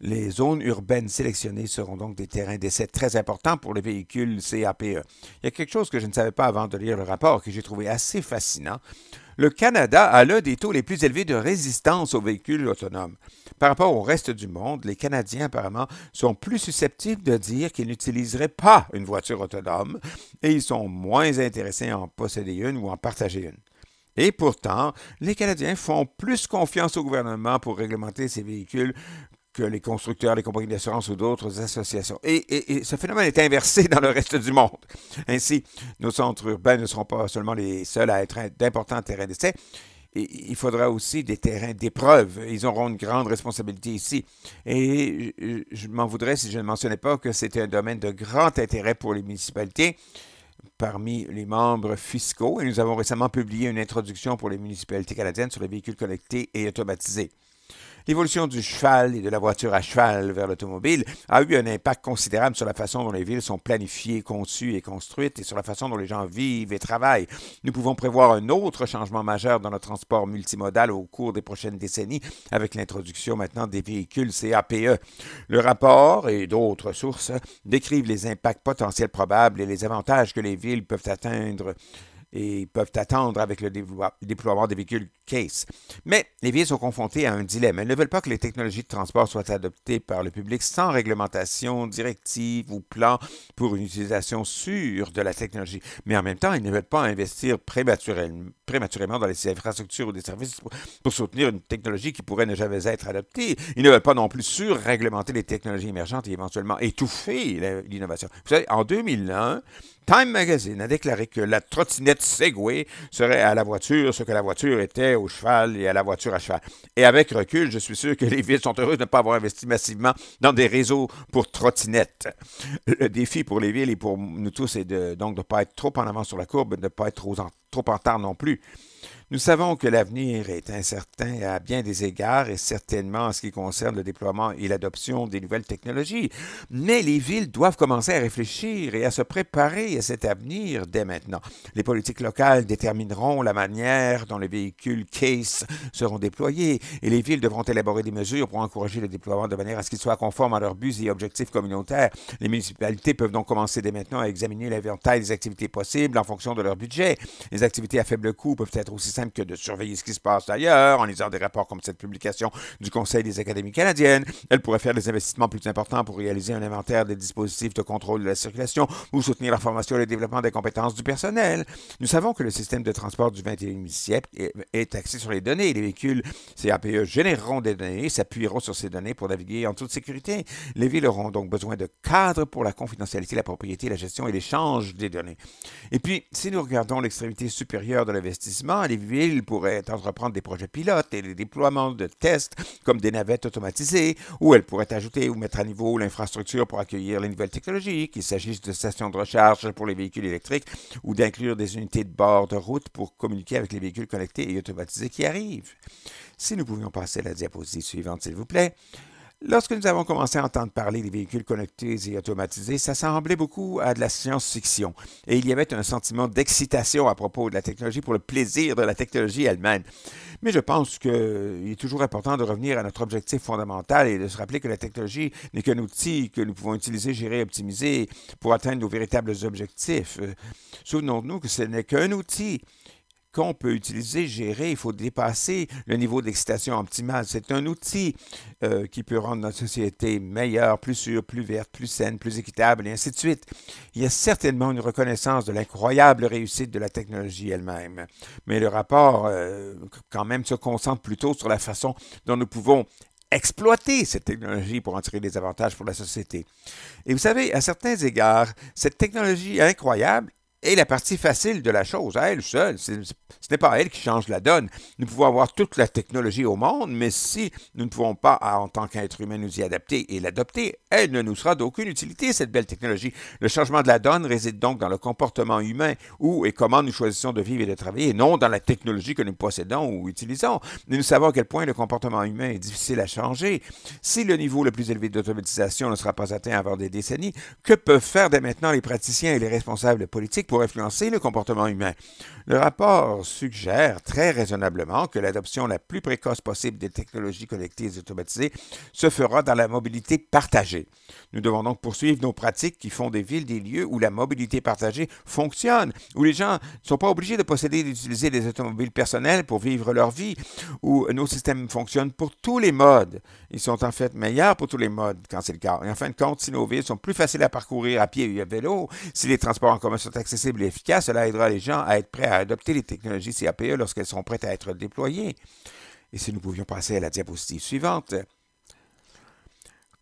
Les zones urbaines sélectionnées seront donc des terrains d'essai très importants pour les véhicules CAPE. Il y a quelque chose que je ne savais pas avant de lire le rapport que j'ai trouvé assez fascinant. Le Canada a l'un des taux les plus élevés de résistance aux véhicules autonomes. Par rapport au reste du monde, les Canadiens apparemment sont plus susceptibles de dire qu'ils n'utiliseraient pas une voiture autonome et ils sont moins intéressés à en posséder une ou en partager une. Et pourtant, les Canadiens font plus confiance au gouvernement pour réglementer ces véhicules que les constructeurs, les compagnies d'assurance ou d'autres associations. Et, ce phénomène est inversé dans le reste du monde. Ainsi, nos centres urbains ne seront pas seulement les seuls à être d'importants terrains d'essai, il faudra aussi des terrains d'épreuve. Ils auront une grande responsabilité ici. Et je m'en voudrais si je ne mentionnais pas que c'était un domaine de grand intérêt pour les municipalités parmi les membres fiscaux. Et nous avons récemment publié une introduction pour les municipalités canadiennes sur les véhicules collectés et automatisés. L'évolution du cheval et de la voiture à cheval vers l'automobile a eu un impact considérable sur la façon dont les villes sont planifiées, conçues et construites et sur la façon dont les gens vivent et travaillent. Nous pouvons prévoir un autre changement majeur dans le transport multimodal au cours des prochaines décennies avec l'introduction maintenant des véhicules CAPE. Le rapport et d'autres sources décrivent les impacts potentiels probables et les avantages que les villes peuvent atteindre et ils peuvent attendre avec le déploiement des véhicules Case. Mais les villes sont confrontées à un dilemme. Elles ne veulent pas que les technologies de transport soient adoptées par le public sans réglementation, directive ou plan pour une utilisation sûre de la technologie. Mais en même temps, elles ne veulent pas investir prématurément dans les infrastructures ou des services pour soutenir une technologie qui pourrait ne jamais être adoptée. Ils ne veulent pas non plus réglementer les technologies émergentes et éventuellement étouffer l'innovation. Vous savez, en 2001, Time Magazine a déclaré que la trottinette Segway serait à la voiture ce que la voiture était au cheval et à la voiture à cheval. Et avec recul, je suis sûr que les villes sont heureuses de ne pas avoir investi massivement dans des réseaux pour trottinettes. Le défi pour les villes et pour nous tous est de, donc de ne pas être trop en avant sur la courbe, de ne pas être trop en, trop en retard non plus. Nous savons que l'avenir est incertain à bien des égards et certainement en ce qui concerne le déploiement et l'adoption des nouvelles technologies, mais les villes doivent commencer à réfléchir et à se préparer à cet avenir dès maintenant. Les politiques locales détermineront la manière dont les véhicules CASE seront déployés et les villes devront élaborer des mesures pour encourager le déploiement de manière à ce qu'il soit conforme à leurs buts et objectifs communautaires. Les municipalités peuvent donc commencer dès maintenant à examiner l'inventaire des activités possibles en fonction de leur budget. Les activités à faible coût peuvent être aussi simple que de surveiller ce qui se passe ailleurs en lisant des rapports comme cette publication du Conseil des académies canadiennes. Elle pourrait faire des investissements plus importants pour réaliser un inventaire des dispositifs de contrôle de la circulation ou soutenir la formation et le développement des compétences du personnel. Nous savons que le système de transport du 21e siècle est axé sur les données. Les véhicules CAPE généreront des données, s'appuieront sur ces données pour naviguer en toute sécurité. Les villes auront donc besoin de cadres pour la confidentialité, la propriété, la gestion et l'échange des données. Et puis, si nous regardons l'extrémité supérieure de l'investissement, les ville pourrait entreprendre des projets pilotes et des déploiements de tests comme des navettes automatisées, ou elle pourrait ajouter ou mettre à niveau l'infrastructure pour accueillir les nouvelles technologies, qu'il s'agisse de stations de recharge pour les véhicules électriques ou d'inclure des unités de bord de route pour communiquer avec les véhicules connectés et automatisés qui arrivent. Si nous pouvions passer à la diapositive suivante, s'il vous plaît. Lorsque nous avons commencé à entendre parler des véhicules connectés et automatisés, ça semblait beaucoup à de la science-fiction. Et il y avait un sentiment d'excitation à propos de la technologie pour le plaisir de la technologie elle-même. Mais je pense qu'il est toujours important de revenir à notre objectif fondamental et de se rappeler que la technologie n'est qu'un outil que nous pouvons utiliser, gérer, optimiser pour atteindre nos véritables objectifs. Euh, souvenons-nous que ce n'est qu'un outil qu'on peut utiliser, gérer. Il faut dépasser le niveau d'excitation optimale. C'est un outil euh, qui peut rendre notre société meilleure, plus sûre, plus verte, plus saine, plus équitable, et ainsi de suite. Il y a certainement une reconnaissance de l'incroyable réussite de la technologie elle-même. Mais le rapport, euh, quand même, se concentre plutôt sur la façon dont nous pouvons exploiter cette technologie pour en tirer des avantages pour la société. Et vous savez, à certains égards, cette technologie incroyable et la partie facile de la chose, à elle seule. Ce n'est pas elle qui change la donne. Nous pouvons avoir toute la technologie au monde, mais si nous ne pouvons pas, ah, en tant qu'être humain, nous y adapter et l'adopter, elle ne nous sera d'aucune utilité, cette belle technologie. Le changement de la donne réside donc dans le comportement humain, où et comment nous choisissons de vivre et de travailler, et non dans la technologie que nous possédons ou utilisons. Mais nous savons à quel point le comportement humain est difficile à changer. Si le niveau le plus élevé d'automatisation ne sera pas atteint avant des décennies, que peuvent faire dès maintenant les praticiens et les responsables politiques pour influencer le comportement humain. Le rapport suggère très raisonnablement que l'adoption la plus précoce possible des technologies collectives et automatisées se fera dans la mobilité partagée. Nous devons donc poursuivre nos pratiques qui font des villes des lieux où la mobilité partagée fonctionne, où les gens ne sont pas obligés de posséder et d'utiliser des automobiles personnelles pour vivre leur vie, où nos systèmes fonctionnent pour tous les modes. Ils sont en fait meilleurs pour tous les modes quand c'est le cas. Et en fin de compte, si nos villes sont plus faciles à parcourir à pied et à vélo, si les transports en commun sont accessibles, efficace, cela aidera les gens à être prêts à adopter les technologies CAPE lorsqu'elles sont prêtes à être déployées. Et si nous pouvions passer à la diapositive suivante.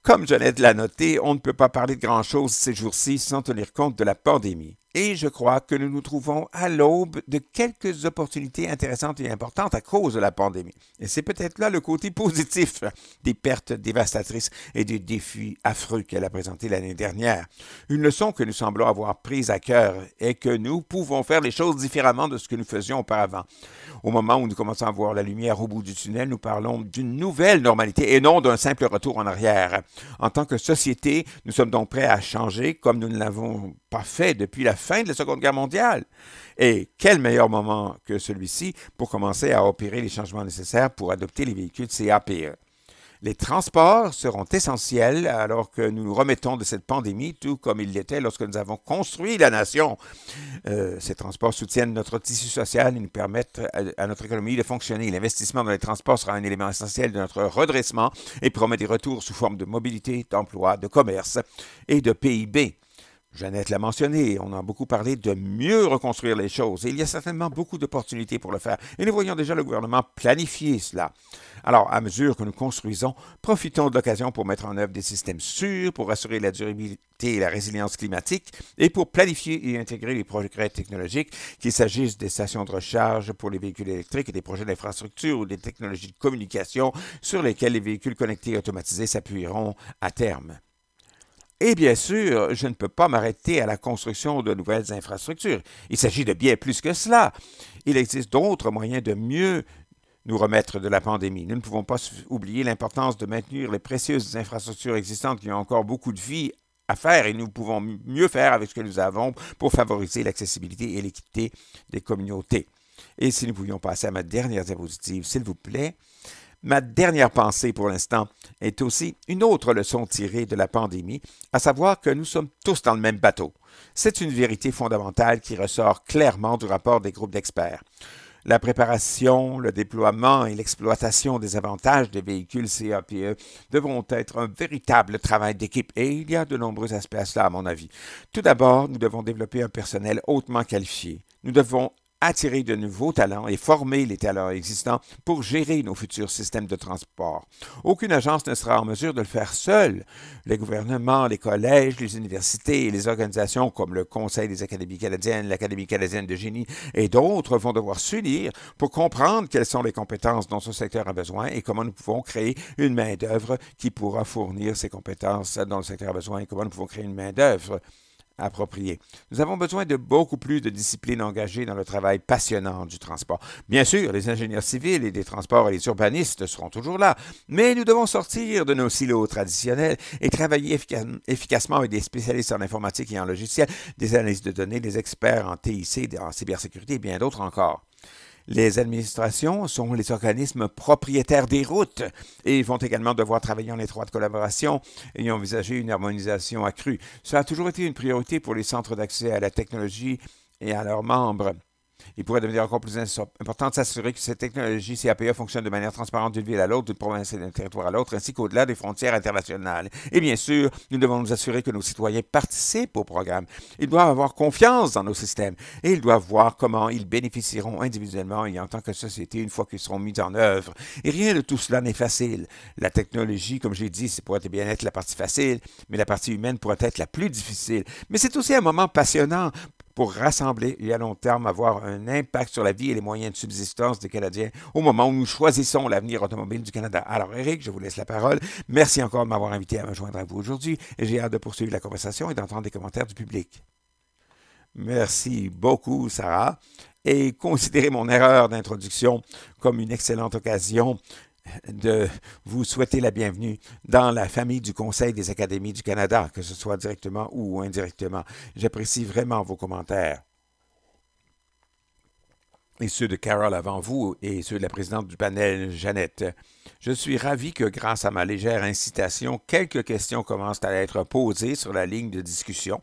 Comme je l'ai de la noter, on ne peut pas parler de grand-chose ces jours-ci sans tenir compte de la pandémie. Et je crois que nous nous trouvons à l'aube de quelques opportunités intéressantes et importantes à cause de la pandémie. Et c'est peut-être là le côté positif des pertes dévastatrices et des défis affreux qu'elle a présentés l'année dernière. Une leçon que nous semblons avoir prise à cœur est que nous pouvons faire les choses différemment de ce que nous faisions auparavant. Au moment où nous commençons à voir la lumière au bout du tunnel, nous parlons d'une nouvelle normalité et non d'un simple retour en arrière. En tant que société, nous sommes donc prêts à changer comme nous ne l'avons pas fait depuis la fin de la Seconde Guerre mondiale. Et quel meilleur moment que celui-ci pour commencer à opérer les changements nécessaires pour adopter les véhicules CAPE. Les transports seront essentiels alors que nous nous remettons de cette pandémie, tout comme il l'était lorsque nous avons construit la nation. Euh, ces transports soutiennent notre tissu social et nous permettent à notre économie de fonctionner. L'investissement dans les transports sera un élément essentiel de notre redressement et promet des retours sous forme de mobilité, d'emploi, de commerce et de PIB. Jeannette l'a mentionné, on a beaucoup parlé de mieux reconstruire les choses et il y a certainement beaucoup d'opportunités pour le faire et nous voyons déjà le gouvernement planifier cela. Alors, à mesure que nous construisons, profitons de l'occasion pour mettre en œuvre des systèmes sûrs, pour assurer la durabilité et la résilience climatique et pour planifier et intégrer les progrès technologiques, qu'il s'agisse des stations de recharge pour les véhicules électriques et des projets d'infrastructures ou des technologies de communication sur lesquelles les véhicules connectés et automatisés s'appuieront à terme. Et bien sûr, je ne peux pas m'arrêter à la construction de nouvelles infrastructures. Il s'agit de bien plus que cela. Il existe d'autres moyens de mieux nous remettre de la pandémie. Nous ne pouvons pas oublier l'importance de maintenir les précieuses infrastructures existantes qui ont encore beaucoup de vie à faire et nous pouvons mieux faire avec ce que nous avons pour favoriser l'accessibilité et l'équité des communautés. Et si nous pouvions passer à ma dernière diapositive, s'il vous plaît. Ma dernière pensée pour l'instant est aussi une autre leçon tirée de la pandémie, à savoir que nous sommes tous dans le même bateau. C'est une vérité fondamentale qui ressort clairement du rapport des groupes d'experts. La préparation, le déploiement et l'exploitation des avantages des véhicules CAPE devront être un véritable travail d'équipe et il y a de nombreux aspects à cela à mon avis. Tout d'abord, nous devons développer un personnel hautement qualifié. Nous devons attirer de nouveaux talents et former les talents existants pour gérer nos futurs systèmes de transport. Aucune agence ne sera en mesure de le faire seule. Les gouvernements, les collèges, les universités et les organisations comme le Conseil des académies canadiennes, l'Académie canadienne de génie et d'autres vont devoir s'unir pour comprendre quelles sont les compétences dont ce secteur a besoin et comment nous pouvons créer une main-d'œuvre qui pourra fournir ces compétences dont le secteur a besoin et comment nous pouvons créer une main-d'œuvre approprié. Nous avons besoin de beaucoup plus de disciplines engagées dans le travail passionnant du transport. Bien sûr, les ingénieurs civils et des transports et les urbanistes seront toujours là, mais nous devons sortir de nos silos traditionnels et travailler efficacement avec des spécialistes en informatique et en logiciel, des analystes de données, des experts en TIC, en cybersécurité et bien d'autres encore. Les administrations sont les organismes propriétaires des routes et vont également devoir travailler en étroite collaboration et envisager une harmonisation accrue. Cela a toujours été une priorité pour les centres d'accès à la technologie et à leurs membres. Il pourrait devenir encore plus important de s'assurer que cette technologie CAPE fonctionne de manière transparente d'une ville à l'autre, d'une province et d'un territoire à l'autre, ainsi qu'au-delà des frontières internationales. Et bien sûr, nous devons nous assurer que nos citoyens participent au programme. Ils doivent avoir confiance dans nos systèmes et ils doivent voir comment ils bénéficieront individuellement et en tant que société une fois qu'ils seront mis en œuvre. Et rien de tout cela n'est facile. La technologie, comme j'ai dit, pourrait bien être la partie facile, mais la partie humaine pourrait être la plus difficile. Mais c'est aussi un moment passionnant pour rassembler et à long terme avoir un impact sur la vie et les moyens de subsistance des Canadiens au moment où nous choisissons l'avenir automobile du Canada. Alors Eric, je vous laisse la parole. Merci encore de m'avoir invité à me joindre à vous aujourd'hui et j'ai hâte de poursuivre la conversation et d'entendre des commentaires du public. Merci beaucoup, Sarah, et considérez mon erreur d'introduction comme une excellente occasion de vous souhaiter la bienvenue dans la famille du Conseil des Académies du Canada, que ce soit directement ou indirectement. J'apprécie vraiment vos commentaires et ceux de Carol avant vous et ceux de la présidente du panel, Jeannette. Je suis ravi que, grâce à ma légère incitation, quelques questions commencent à être posées sur la ligne de discussion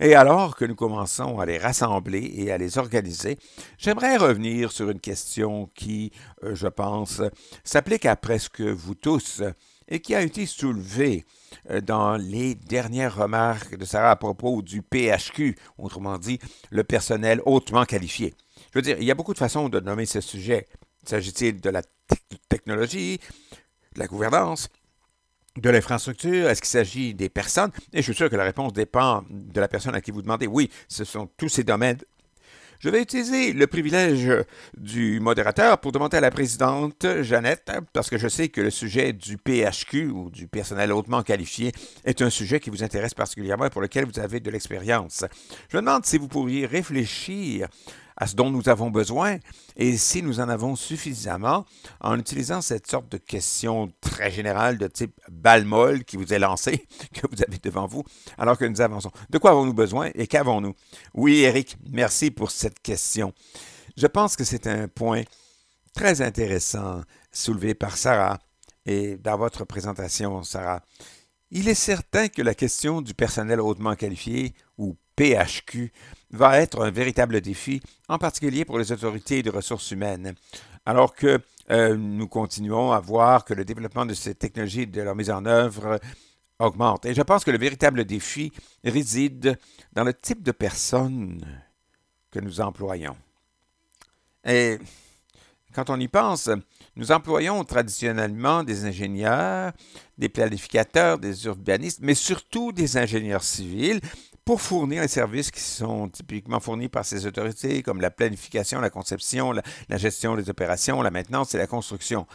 et alors que nous commençons à les rassembler et à les organiser, j'aimerais revenir sur une question qui, euh, je pense, s'applique à presque vous tous et qui a été soulevée euh, dans les dernières remarques de Sarah à propos du PHQ, autrement dit, le personnel hautement qualifié. Je veux dire, il y a beaucoup de façons de nommer ce sujet. S'agit-il de la technologie, de la gouvernance, de l'infrastructure? Est-ce qu'il s'agit des personnes? Et je suis sûr que la réponse dépend de la personne à qui vous demandez. Oui, ce sont tous ces domaines je vais utiliser le privilège du modérateur pour demander à la présidente Jeannette, parce que je sais que le sujet du PHQ ou du personnel hautement qualifié est un sujet qui vous intéresse particulièrement et pour lequel vous avez de l'expérience. Je me demande si vous pourriez réfléchir à ce dont nous avons besoin et si nous en avons suffisamment en utilisant cette sorte de question très générale de type balle molle qui vous est lancée, que vous avez devant vous, alors que nous avançons. De quoi avons-nous besoin et qu'avons-nous? Oui, Eric, merci pour cette question. Je pense que c'est un point très intéressant soulevé par Sarah et dans votre présentation, Sarah. Il est certain que la question du personnel hautement qualifié ou PHQ va être un véritable défi, en particulier pour les autorités de ressources humaines. Alors que euh, nous continuons à voir que le développement de ces technologies et de leur mise en œuvre augmente. Et je pense que le véritable défi réside dans le type de personnes que nous employons. Et quand on y pense, nous employons traditionnellement des ingénieurs, des planificateurs, des urbanistes, mais surtout des ingénieurs civils pour fournir les services qui sont typiquement fournis par ces autorités, comme la planification, la conception, la, gestion des opérations, la maintenance et la construction.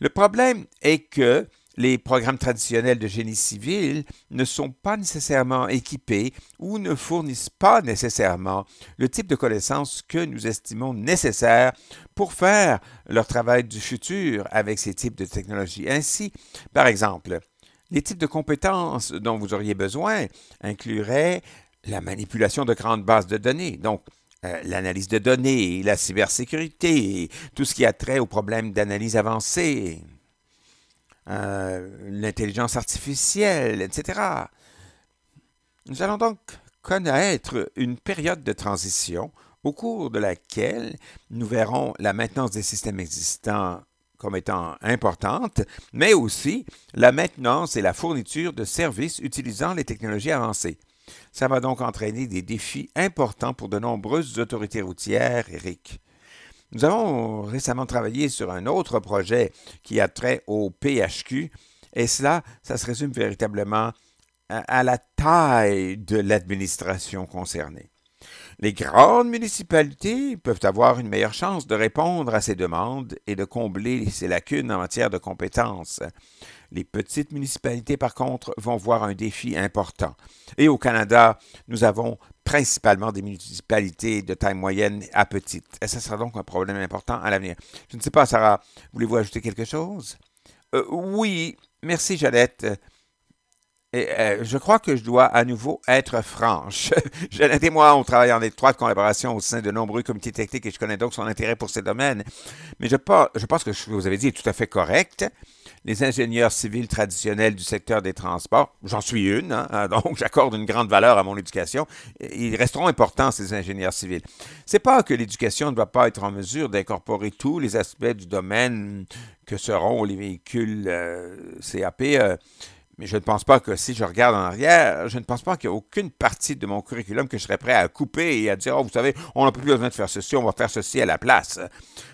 Le problème est que les programmes traditionnels de génie civil ne sont pas nécessairement équipés ou ne fournissent pas nécessairement le type de connaissances que nous estimons nécessaires pour faire leur travail du futur avec ces types de technologies. Ainsi, par exemple, les types de compétences dont vous auriez besoin incluraient la manipulation de grandes bases de données, donc euh, l'analyse de données, la cybersécurité, tout ce qui a trait aux problèmes d'analyse avancée, euh, l'intelligence artificielle, etc. Nous allons donc connaître une période de transition au cours de laquelle nous verrons la maintenance des systèmes existants comme étant importante, mais aussi la maintenance et la fourniture de services utilisant les technologies avancées. Ça va donc entraîner des défis importants pour de nombreuses autorités routières, Eric. Nous avons récemment travaillé sur un autre projet qui a trait au PHQ, et cela, ça se résume véritablement à la taille de l'administration concernée. Les grandes municipalités peuvent avoir une meilleure chance de répondre à ces demandes et de combler ces lacunes en matière de compétences. Les petites municipalités, par contre, vont voir un défi important. Et au Canada, nous avons principalement des municipalités de taille moyenne à petite. Et ce sera donc un problème important à l'avenir. Je ne sais pas, Sarah, voulez-vous ajouter quelque chose? Euh, oui, merci, Jalette. Euh, je crois que je dois à nouveau être franche. J'ai et moi, on travaille en étroite collaboration au sein de nombreux comités techniques et je connais donc son intérêt pour ces domaines. Mais je, pense, que ce que vous avez dit est tout à fait correct. Les ingénieurs civils traditionnels du secteur des transports, j'en suis une, hein, hein, donc j'accorde une grande valeur à mon éducation. Ils resteront importants, ces ingénieurs civils. C'est pas que l'éducation ne doit pas être en mesure d'incorporer tous les aspects du domaine que seront les véhicules euh, CAP. Euh, mais je ne pense pas que si je regarde en arrière, je ne pense pas qu'il y ait aucune partie de mon curriculum que je serais prêt à couper et à dire, oh, vous savez, on n'a plus besoin de faire ceci, on va faire ceci à la place.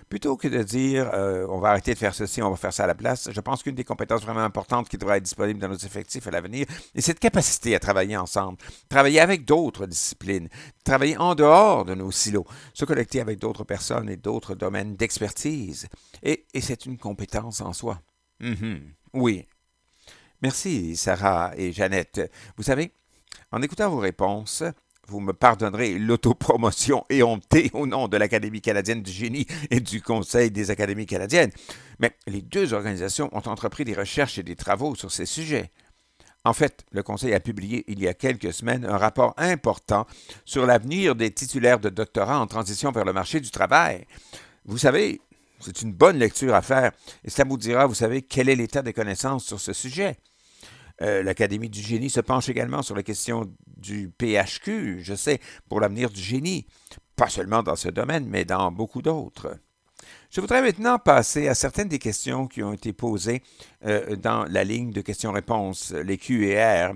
Plutôt que de dire, euh, on va arrêter de faire ceci, on va faire ça à la place, je pense qu'une des compétences vraiment importantes qui devrait être disponible dans nos effectifs à l'avenir est cette capacité à travailler ensemble, travailler avec d'autres disciplines, travailler en dehors de nos silos, se collecter avec d'autres personnes et d'autres domaines d'expertise. Et, c'est une compétence en soi. Mm-hmm. Oui, Merci, Sarah et Jeannette. Vous savez, en écoutant vos réponses, vous me pardonnerez l'autopromotion éhontée au nom de l'Académie canadienne du génie et du Conseil des académies canadiennes, mais les deux organisations ont entrepris des recherches et des travaux sur ces sujets. En fait, le Conseil a publié il y a quelques semaines un rapport important sur l'avenir des titulaires de doctorats en transition vers le marché du travail. Vous savez, c'est une bonne lecture à faire et ça vous dira, vous savez, quel est l'état des connaissances sur ce sujet. Euh, L'Académie du génie se penche également sur la question du PHQ, je sais, pour l'avenir du génie, pas seulement dans ce domaine, mais dans beaucoup d'autres. Je voudrais maintenant passer à certaines des questions qui ont été posées euh, dans la ligne de questions-réponses, les Q&R.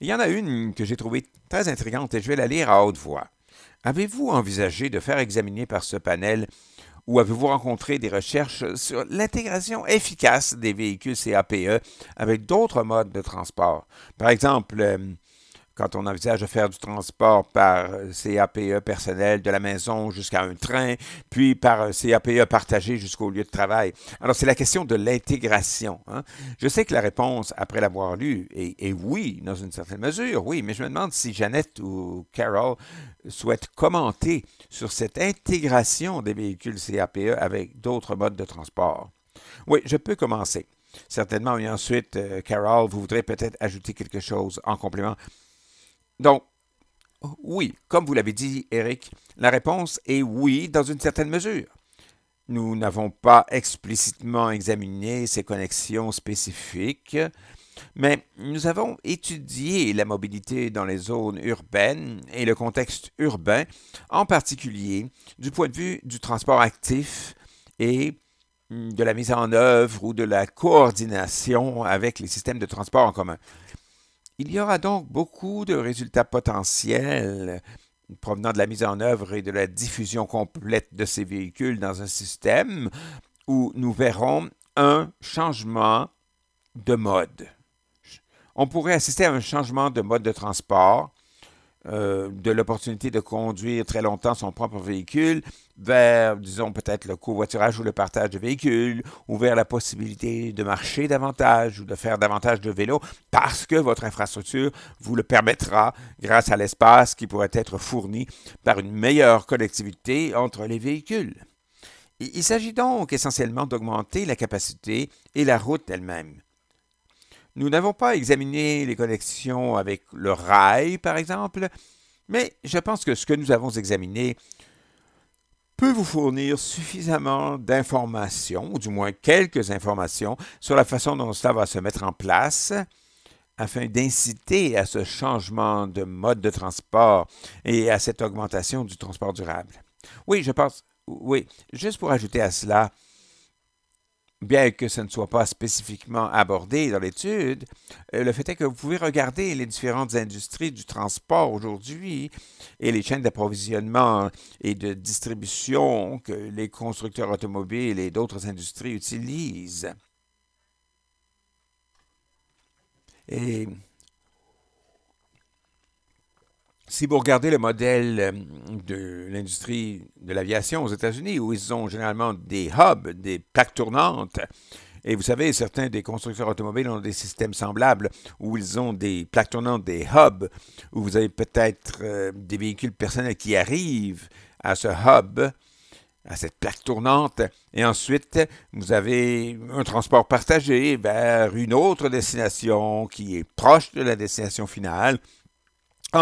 Il y en a une que j'ai trouvée très intrigante et je vais la lire à haute voix. Avez-vous envisagé de faire examiner par ce panel ou avez-vous rencontré des recherches sur l'intégration efficace des véhicules CAPE avec d'autres modes de transport? Par exemple, euh, quand on envisage de faire du transport par euh, CAPE personnel de la maison jusqu'à un train, puis par euh, CAPE partagé jusqu'au lieu de travail. Alors, c'est la question de l'intégration. Hein. Je sais que la réponse, après l'avoir lue, est, oui, dans une certaine mesure, oui, mais je me demande si Jeannette ou Carol souhaitent commenter sur cette intégration des véhicules CAPE avec d'autres modes de transport. Oui, je peux commencer. Certainement, et ensuite, euh, Carol, vous voudrez peut-être ajouter quelque chose en complément donc, oui, comme vous l'avez dit, Eric, la réponse est oui dans une certaine mesure. Nous n'avons pas explicitement examiné ces connexions spécifiques, mais nous avons étudié la mobilité dans les zones urbaines et le contexte urbain, en particulier du point de vue du transport actif et de la mise en œuvre ou de la coordination avec les systèmes de transport en commun. Il y aura donc beaucoup de résultats potentiels provenant de la mise en œuvre et de la diffusion complète de ces véhicules dans un système où nous verrons un changement de mode. On pourrait assister à un changement de mode de transport euh, de l'opportunité de conduire très longtemps son propre véhicule vers, disons, peut-être le covoiturage ou le partage de véhicules, ou vers la possibilité de marcher davantage ou de faire davantage de vélo, parce que votre infrastructure vous le permettra grâce à l'espace qui pourrait être fourni par une meilleure collectivité entre les véhicules. Il s'agit donc essentiellement d'augmenter la capacité et la route elle-même. Nous n'avons pas examiné les connexions avec le rail, par exemple, mais je pense que ce que nous avons examiné peut vous fournir suffisamment d'informations, ou du moins quelques informations, sur la façon dont cela va se mettre en place afin d'inciter à ce changement de mode de transport et à cette augmentation du transport durable. Oui, je pense, oui, juste pour ajouter à cela, bien que ce ne soit pas spécifiquement abordé dans l'étude, euh, le fait est que vous pouvez regarder les différentes industries du transport aujourd'hui et les chaînes d'approvisionnement et de distribution que les constructeurs automobiles et d'autres industries utilisent. Et si vous regardez le modèle euh, de l'industrie de l'aviation aux États-Unis, où ils ont généralement des hubs, des plaques tournantes. Et vous savez, certains des constructeurs automobiles ont des systèmes semblables où ils ont des plaques tournantes, des hubs, où vous avez peut-être euh, des véhicules personnels qui arrivent à ce hub, à cette plaque tournante, et ensuite vous avez un transport partagé vers une autre destination qui est proche de la destination finale.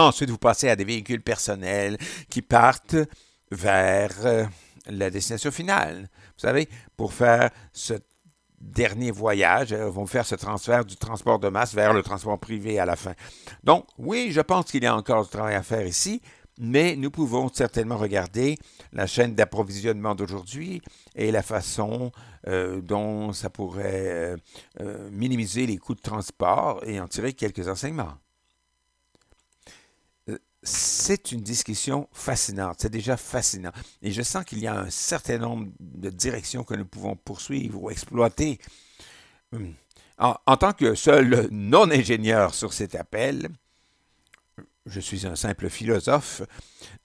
Ensuite, vous passez à des véhicules personnels qui partent vers euh, la destination finale. Vous savez, pour faire ce dernier voyage, euh, vont faire ce transfert du transport de masse vers le transport privé à la fin. Donc, oui, je pense qu'il y a encore du travail à faire ici, mais nous pouvons certainement regarder la chaîne d'approvisionnement d'aujourd'hui et la façon euh, dont ça pourrait minimiser les coûts de transport et en tirer quelques enseignements c'est une discussion fascinante. C'est déjà fascinant. Et je sens qu'il y a un certain nombre de directions que nous pouvons poursuivre ou exploiter. Hum. En, tant que seul non-ingénieur sur cet appel, je suis un simple philosophe,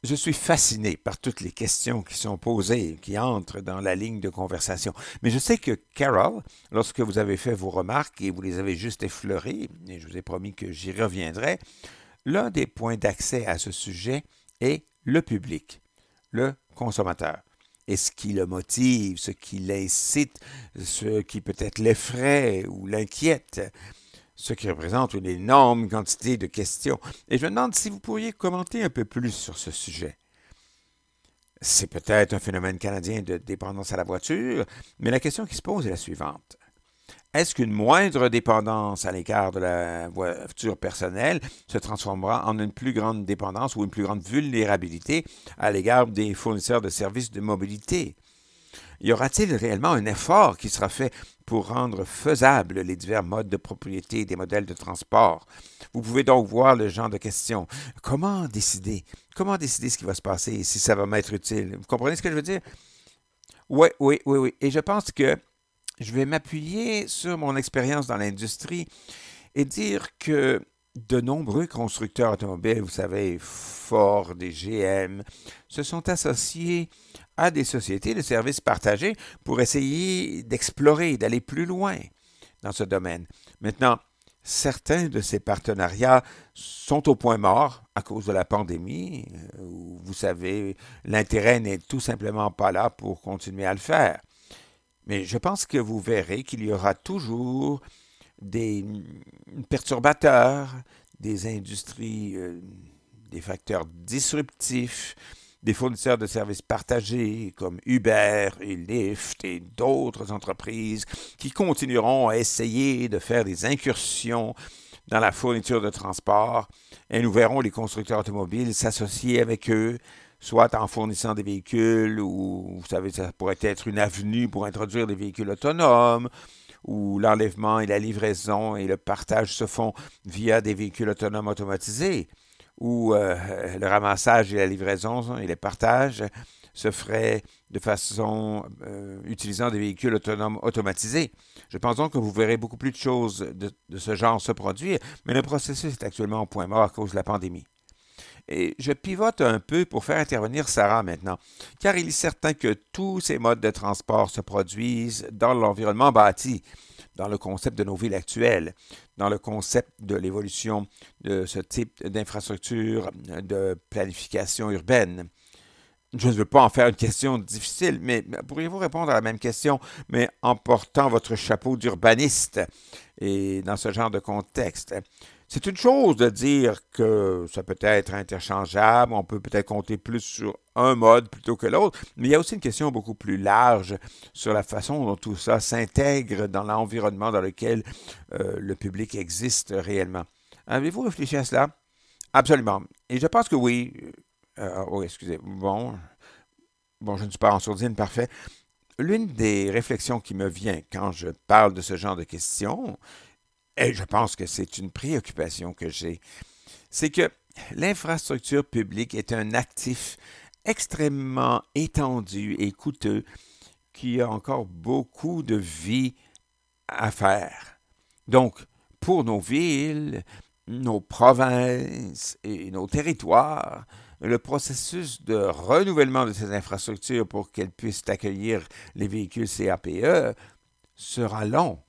je suis fasciné par toutes les questions qui sont posées, qui entrent dans la ligne de conversation. Mais je sais que Carol, lorsque vous avez fait vos remarques et vous les avez juste effleurées, et je vous ai promis que j'y reviendrai, L'un des points d'accès à ce sujet est le public, le consommateur. Et ce qui le motive, ce qui l'incite, ce qui peut-être l'effraie ou l'inquiète, ce qui représente une énorme quantité de questions. Et je me demande si vous pourriez commenter un peu plus sur ce sujet. C'est peut-être un phénomène canadien de dépendance à la voiture, mais la question qui se pose est la suivante. Est-ce qu'une moindre dépendance à l'écart de la voiture personnelle se transformera en une plus grande dépendance ou une plus grande vulnérabilité à l'égard des fournisseurs de services de mobilité? Y aura-t-il réellement un effort qui sera fait pour rendre faisables les divers modes de propriété des modèles de transport? Vous pouvez donc voir le genre de questions. Comment décider? Comment décider ce qui va se passer et si ça va m'être utile? Vous comprenez ce que je veux dire? Oui, oui, oui, oui. Et je pense que je vais m'appuyer sur mon expérience dans l'industrie et dire que de nombreux constructeurs automobiles, vous savez, Ford et GM, se sont associés à des sociétés de services partagés pour essayer d'explorer, d'aller plus loin dans ce domaine. Maintenant, certains de ces partenariats sont au point mort à cause de la pandémie. Euh, vous savez, l'intérêt n'est tout simplement pas là pour continuer à le faire. Mais je pense que vous verrez qu'il y aura toujours des perturbateurs, des industries, euh, des facteurs disruptifs, des fournisseurs de services partagés comme Uber et Lyft et d'autres entreprises qui continueront à essayer de faire des incursions dans la fourniture de transport et nous verrons les constructeurs automobiles s'associer avec eux soit en fournissant des véhicules, ou vous savez, ça pourrait être une avenue pour introduire des véhicules autonomes, où l'enlèvement et la livraison et le partage se font via des véhicules autonomes automatisés, où euh, le ramassage et la livraison et le partage se ferait de façon euh, utilisant des véhicules autonomes automatisés. Je pense donc que vous verrez beaucoup plus de choses de, de ce genre se produire, mais le processus est actuellement au point mort à cause de la pandémie. Et je pivote un peu pour faire intervenir Sarah maintenant, car il est certain que tous ces modes de transport se produisent dans l'environnement bâti, dans le concept de nos villes actuelles, dans le concept de l'évolution de ce type d'infrastructure de planification urbaine. Je ne veux pas en faire une question difficile, mais pourriez-vous répondre à la même question, mais en portant votre chapeau d'urbaniste et dans ce genre de contexte? C'est une chose de dire que ça peut être interchangeable, on peut peut-être compter plus sur un mode plutôt que l'autre, mais il y a aussi une question beaucoup plus large sur la façon dont tout ça s'intègre dans l'environnement dans lequel euh, le public existe réellement. Avez-vous réfléchi à cela? Absolument. Et je pense que oui. Euh, euh, oh, excusez. Bon, bon, je ne suis pas en sourdine, parfait. L'une des réflexions qui me vient quand je parle de ce genre de questions, et eh, je pense que c'est une préoccupation que j'ai, c'est que l'infrastructure publique est un actif extrêmement étendu et coûteux qui a encore beaucoup de vie à faire. Donc, pour nos villes, nos provinces et nos territoires, le processus de renouvellement de ces infrastructures pour qu'elles puissent accueillir les véhicules CAPE sera long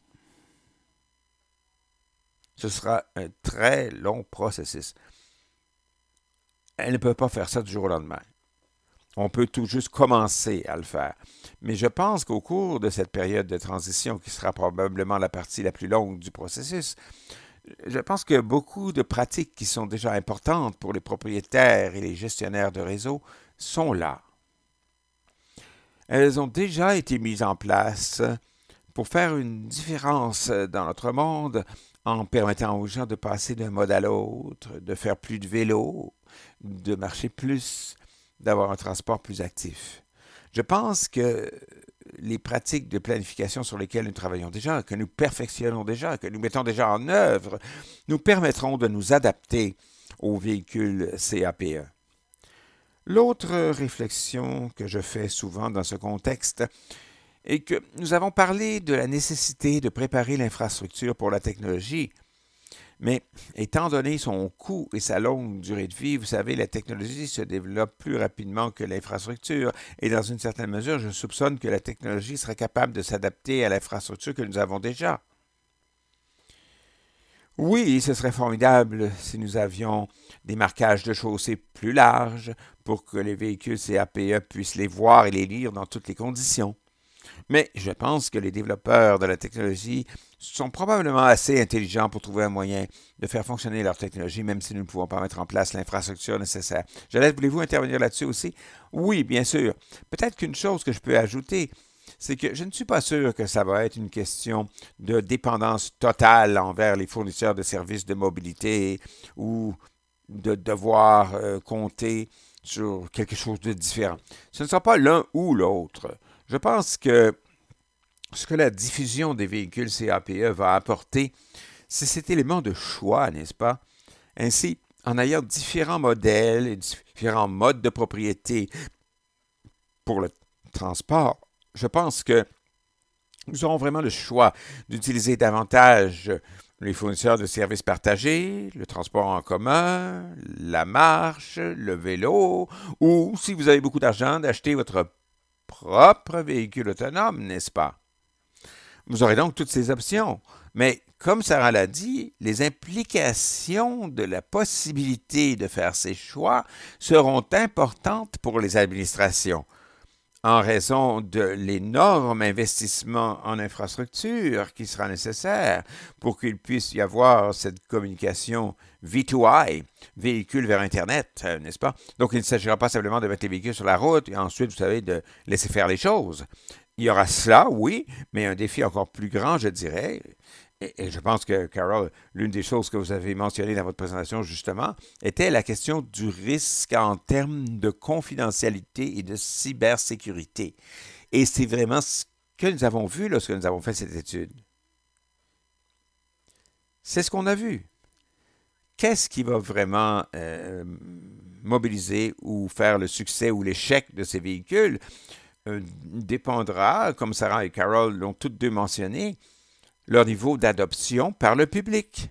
ce sera un très long processus. Elle ne peut pas faire ça du jour au lendemain. On peut tout juste commencer à le faire. Mais je pense qu'au cours de cette période de transition, qui sera probablement la partie la plus longue du processus, je pense que beaucoup de pratiques qui sont déjà importantes pour les propriétaires et les gestionnaires de réseaux sont là. Elles ont déjà été mises en place pour faire une différence dans notre monde en permettant aux gens de passer d'un mode à l'autre, de faire plus de vélo, de marcher plus, d'avoir un transport plus actif. Je pense que les pratiques de planification sur lesquelles nous travaillons déjà, que nous perfectionnons déjà, que nous mettons déjà en œuvre, nous permettront de nous adapter aux véhicules CAPE. L'autre réflexion que je fais souvent dans ce contexte, et que nous avons parlé de la nécessité de préparer l'infrastructure pour la technologie. Mais étant donné son coût et sa longue durée de vie, vous savez, la technologie se développe plus rapidement que l'infrastructure. Et dans une certaine mesure, je soupçonne que la technologie serait capable de s'adapter à l'infrastructure que nous avons déjà. Oui, ce serait formidable si nous avions des marquages de chaussées plus larges pour que les véhicules CAPE puissent les voir et les lire dans toutes les conditions. Mais je pense que les développeurs de la technologie sont probablement assez intelligents pour trouver un moyen de faire fonctionner leur technologie, même si nous ne pouvons pas mettre en place l'infrastructure nécessaire. laisse, voulez-vous intervenir là-dessus aussi? Oui, bien sûr. Peut-être qu'une chose que je peux ajouter, c'est que je ne suis pas sûr que ça va être une question de dépendance totale envers les fournisseurs de services de mobilité ou de devoir euh, compter sur quelque chose de différent. Ce ne sera pas l'un ou l'autre. Je pense que ce que la diffusion des véhicules CAPE va apporter, c'est cet élément de choix, n'est-ce pas? Ainsi, en ayant différents modèles et différents modes de propriété pour le transport, je pense que nous aurons vraiment le choix d'utiliser davantage les fournisseurs de services partagés, le transport en commun, la marche, le vélo, ou si vous avez beaucoup d'argent, d'acheter votre propre véhicule autonome, n'est-ce pas? Vous aurez donc toutes ces options. Mais comme Sarah l'a dit, les implications de la possibilité de faire ces choix seront importantes pour les administrations en raison de l'énorme investissement en infrastructure qui sera nécessaire pour qu'il puisse y avoir cette communication V2I, véhicule vers Internet, euh, n'est-ce pas? Donc, il ne s'agira pas simplement de mettre les véhicules sur la route et ensuite, vous savez, de laisser faire les choses. Il y aura cela, oui, mais un défi encore plus grand, je dirais, et, je pense que, Carol, l'une des choses que vous avez mentionnées dans votre présentation, justement, était la question du risque en termes de confidentialité et de cybersécurité. Et c'est vraiment ce que nous avons vu lorsque nous avons fait cette étude. C'est ce qu'on a vu. Qu'est-ce qui va vraiment euh, mobiliser ou faire le succès ou l'échec de ces véhicules euh, dépendra, comme Sarah et Carol l'ont toutes deux mentionné, leur niveau d'adoption par le public.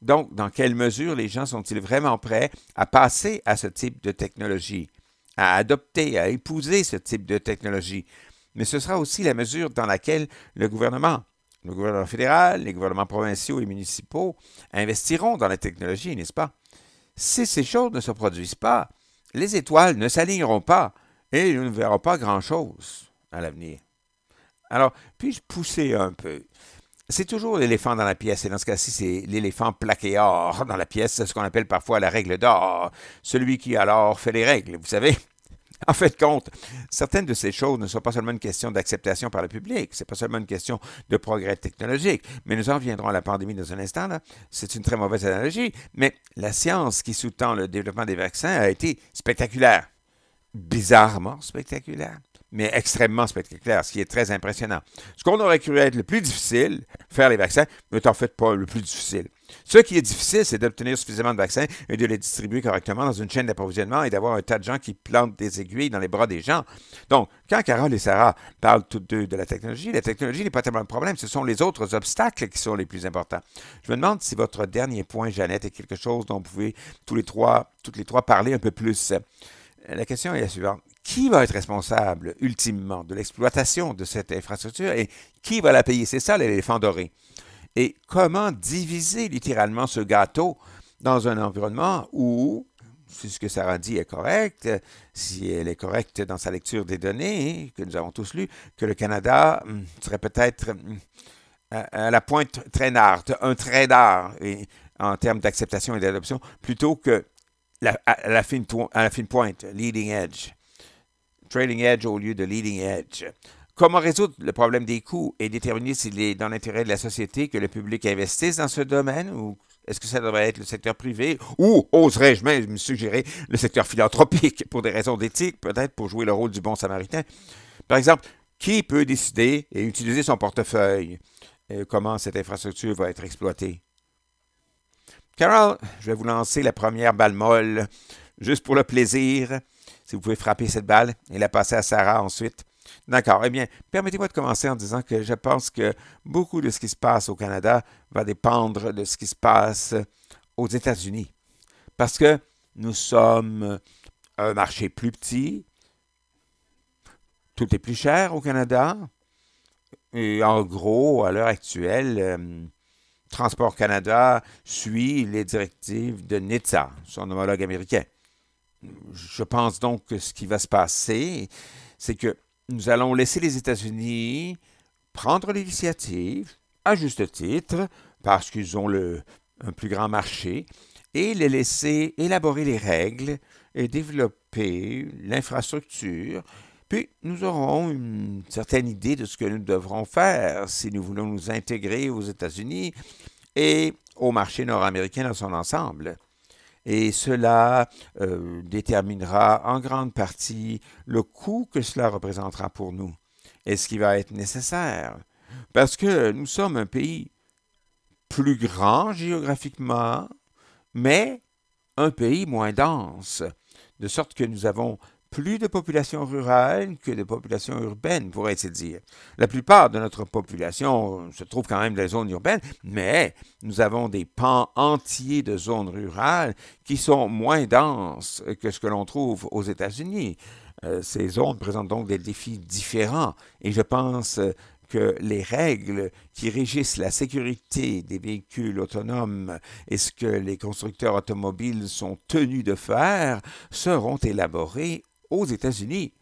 Donc, dans quelle mesure les gens sont-ils vraiment prêts à passer à ce type de technologie, à adopter, à épouser ce type de technologie? Mais ce sera aussi la mesure dans laquelle le gouvernement, le gouvernement fédéral, les gouvernements provinciaux et municipaux investiront dans la technologie, n'est-ce pas? Si ces choses ne se produisent pas, les étoiles ne s'aligneront pas et nous ne verrons pas grand-chose à l'avenir. Alors, puis-je pousser un peu? c'est toujours l'éléphant dans la pièce, et dans ce cas-ci, c'est l'éléphant plaqué or dans la pièce, c'est ce qu'on appelle parfois la règle d'or, celui qui alors fait les règles, vous savez. En fait, compte, certaines de ces choses ne sont pas seulement une question d'acceptation par le public, c'est pas seulement une question de progrès technologique, mais nous en reviendrons à la pandémie dans un instant, c'est une très mauvaise analogie, mais la science qui sous-tend le développement des vaccins a été spectaculaire, bizarrement spectaculaire mais extrêmement spectaculaire, ce qui est très impressionnant. Ce qu'on aurait cru être le plus difficile, faire les vaccins, n'est en fait pas le plus difficile. Ce qui est difficile, c'est d'obtenir suffisamment de vaccins et de les distribuer correctement dans une chaîne d'approvisionnement et d'avoir un tas de gens qui plantent des aiguilles dans les bras des gens. Donc, quand Carole et Sarah parlent toutes deux de la technologie, la technologie n'est pas tellement le problème, ce sont les autres obstacles qui sont les plus importants. Je me demande si votre dernier point, Jeannette, est quelque chose dont vous pouvez tous les trois, toutes les trois parler un peu plus. Euh, la question est la suivante. Qui va être responsable ultimement de l'exploitation de cette infrastructure et qui va la payer? C'est ça l'éléphant doré. Et comment diviser littéralement ce gâteau dans un environnement où, si ce que Sarah dit est correct, si elle est correcte dans sa lecture des données que nous avons tous lues, que le Canada hum, serait peut-être hum, à la pointe traînarde, un traînard en termes d'acceptation et d'adoption, plutôt que la, à, la fine pointe, leading edge. Trailing edge au lieu de leading edge. Comment résoudre le problème des coûts et déterminer s'il est dans l'intérêt de la société que le public investisse dans ce domaine ou est-ce que ça devrait être le secteur privé ou, oserais-je même suggérer, le secteur philanthropique pour des raisons d'éthique, peut-être pour jouer le rôle du bon samaritain? Par exemple, qui peut décider et utiliser son portefeuille? comment cette infrastructure va être exploitée? Carol, je vais vous lancer la première balle molle, juste pour le plaisir. Si vous pouvez frapper cette balle et la passer à Sarah ensuite. D'accord. Eh bien, permettez-moi de commencer en disant que je pense que beaucoup de ce qui se passe au Canada va dépendre de ce qui se passe aux États-Unis. Parce que nous sommes un marché plus petit, tout est plus cher au Canada. Et en gros, à l'heure actuelle, euh, Transport Canada suit les directives de NHTSA, son homologue américain. Je pense donc que ce qui va se passer, c'est que nous allons laisser les États-Unis prendre l'initiative, à juste titre, parce qu'ils ont le, un plus grand marché, et les laisser élaborer les règles et développer l'infrastructure puis nous aurons une certaine idée de ce que nous devrons faire si nous voulons nous intégrer aux États-Unis et au marché nord-américain dans son ensemble. Et cela euh, déterminera en grande partie le coût que cela représentera pour nous et ce qui va être nécessaire. Parce que nous sommes un pays plus grand géographiquement, mais un pays moins dense, de sorte que nous avons plus de population rurale que de population urbaine, pourrait-il dire. La plupart de notre population se trouve quand même dans les zones urbaines, mais nous avons des pans entiers de zones rurales qui sont moins denses que ce que l'on trouve aux États-Unis. Euh, ces zones présentent donc des défis différents et je pense que les règles qui régissent la sécurité des véhicules autonomes et ce que les constructeurs automobiles sont tenus de faire seront élaborées aux États-Unis.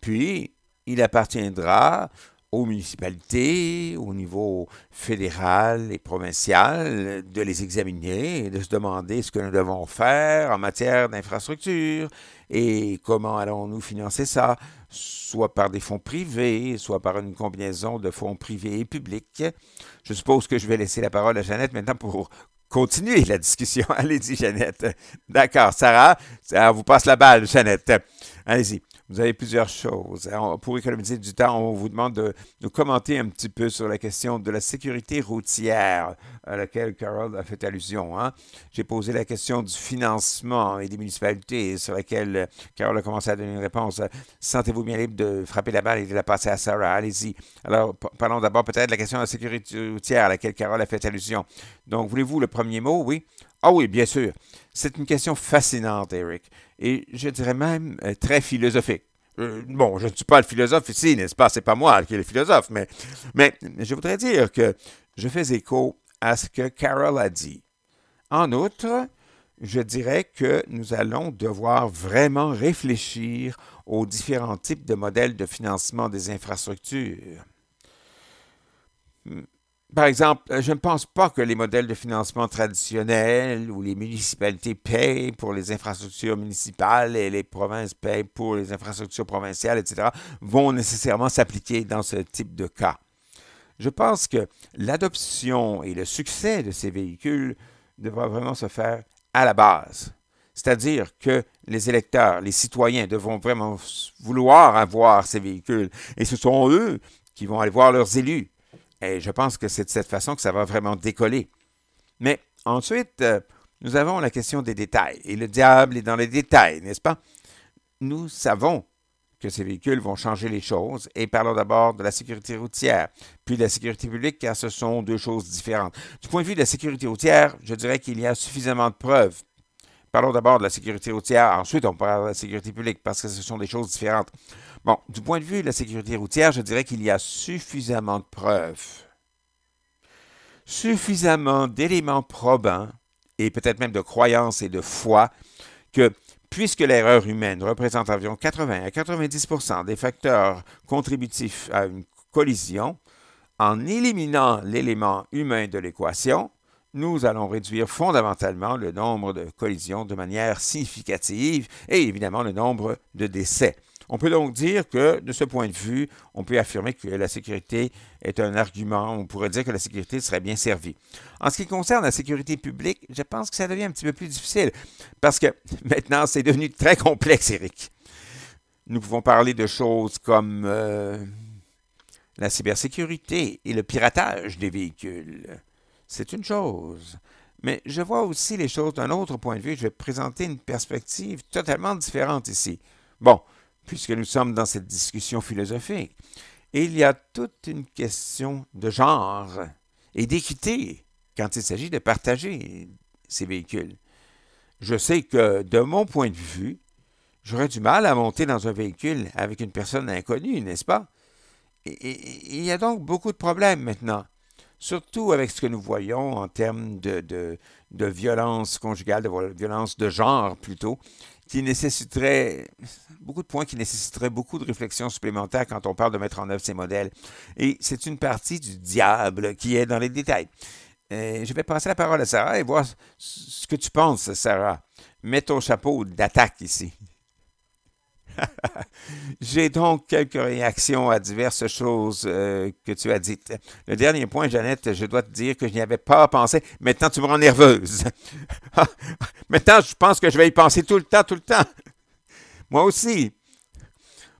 Puis, il appartiendra aux municipalités, au niveau fédéral et provincial, de les examiner et de se demander ce que nous devons faire en matière d'infrastructure et comment allons-nous financer ça, soit par des fonds privés, soit par une combinaison de fonds privés et publics. Je suppose que je vais laisser la parole à Jeannette maintenant pour continuer la discussion. Allez-y, Jeannette. D'accord, Sarah, Ça vous passe la balle, Jeannette. Allez-y. Vous avez plusieurs choses. Hein. pour économiser du temps, on vous demande de nous commenter un petit peu sur la question de la sécurité routière à laquelle Carol a fait allusion. Hein. J'ai posé la question du financement et des municipalités sur laquelle Carol a commencé à donner une réponse. Sentez-vous bien libre de frapper la balle et de la passer à Sarah. Allez-y. Alors, parlons d'abord peut-être de la question de la sécurité routière à laquelle Carol a fait allusion. Donc, voulez-vous le premier mot? Oui. Ah oui, bien sûr. C'est une question fascinante, Eric, et je dirais même euh, très philosophique. Euh, bon, je ne suis pas le philosophe ici, n'est-ce pas? C'est pas moi qui est le philosophe, mais, mais je voudrais dire que je fais écho à ce que Carol a dit. En outre, je dirais que nous allons devoir vraiment réfléchir aux différents types de modèles de financement des infrastructures. Hmm. Par exemple, euh, je ne pense pas que les modèles de financement traditionnels où les municipalités payent pour les infrastructures municipales et les provinces paient pour les infrastructures provinciales, etc., vont nécessairement s'appliquer dans ce type de cas. Je pense que l'adoption et le succès de ces véhicules devra vraiment se faire à la base. C'est-à-dire que les électeurs, les citoyens devront vraiment vouloir avoir ces véhicules. Et ce sont eux qui vont aller voir leurs élus et je pense que c'est de cette façon que ça va vraiment décoller. Mais ensuite, euh, nous avons la question des détails. Et le diable est dans les détails, n'est-ce pas? Nous savons que ces véhicules vont changer les choses. Et parlons d'abord de la sécurité routière, puis de la sécurité publique, car ce sont deux choses différentes. Du point de vue de la sécurité routière, je dirais qu'il y a suffisamment de preuves. Parlons d'abord de la sécurité routière, ensuite on parle de la sécurité publique, parce que ce sont des choses différentes. Bon, du point de vue de la sécurité routière, je dirais qu'il y a suffisamment de preuves, suffisamment d'éléments probants, et peut-être même de croyances et de foi, que puisque l'erreur humaine représente environ 80 à 90 des facteurs contributifs à une collision, en éliminant l'élément humain de l'équation, nous allons réduire fondamentalement le nombre de collisions de manière significative et évidemment le nombre de décès. On peut donc dire que, de ce point de vue, on peut affirmer que la sécurité est un argument, on pourrait dire que la sécurité serait bien servie. En ce qui concerne la sécurité publique, je pense que ça devient un petit peu plus difficile, parce que maintenant, c'est devenu très complexe, Eric. Nous pouvons parler de choses comme euh, la cybersécurité et le piratage des véhicules. C'est une chose. Mais je vois aussi les choses d'un autre point de vue. Je vais présenter une perspective totalement différente ici. Bon, puisque nous sommes dans cette discussion philosophique. Et il y a toute une question de genre et d'équité quand il s'agit de partager ces véhicules. Je sais que, de mon point de vue, j'aurais du mal à monter dans un véhicule avec une personne inconnue, n'est-ce pas? il y a donc beaucoup de problèmes maintenant, surtout avec ce que nous voyons en termes de, de violence conjugale, de violence de genre plutôt, qui nécessiterait beaucoup de points qui nécessiterait beaucoup de réflexions supplémentaires quand on parle de mettre en œuvre ces modèles. Et c'est une partie du diable qui est dans les détails. Et euh, je vais passer la parole à Sarah et voir ce que tu penses, Sarah. Mets ton chapeau d'attaque ici. J'ai donc quelques réactions à diverses choses euh, que tu as dites. Le dernier point, Jeannette, je dois te dire que je n'y avais pas pensé. Maintenant, tu me rends nerveuse. Maintenant, je pense que je vais y penser tout le temps, tout le temps. Moi aussi.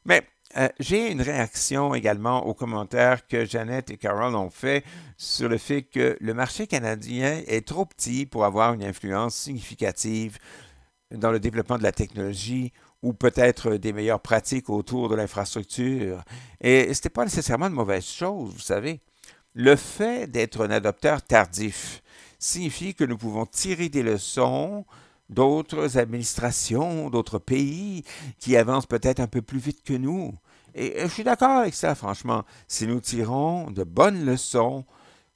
Mais euh, j'ai une réaction également aux commentaires que Jeannette et Carol ont fait sur le fait que le marché canadien est trop petit pour avoir une influence significative dans le développement de la technologie ou peut-être euh, des meilleures pratiques autour de l'infrastructure. Et ce n'était pas nécessairement une mauvaise chose, vous savez. Le fait d'être un adopteur tardif signifie que nous pouvons tirer des leçons d'autres administrations, d'autres pays qui avancent peut-être un peu plus vite que nous. Et euh, je suis d'accord avec ça, franchement. Si nous tirons de bonnes leçons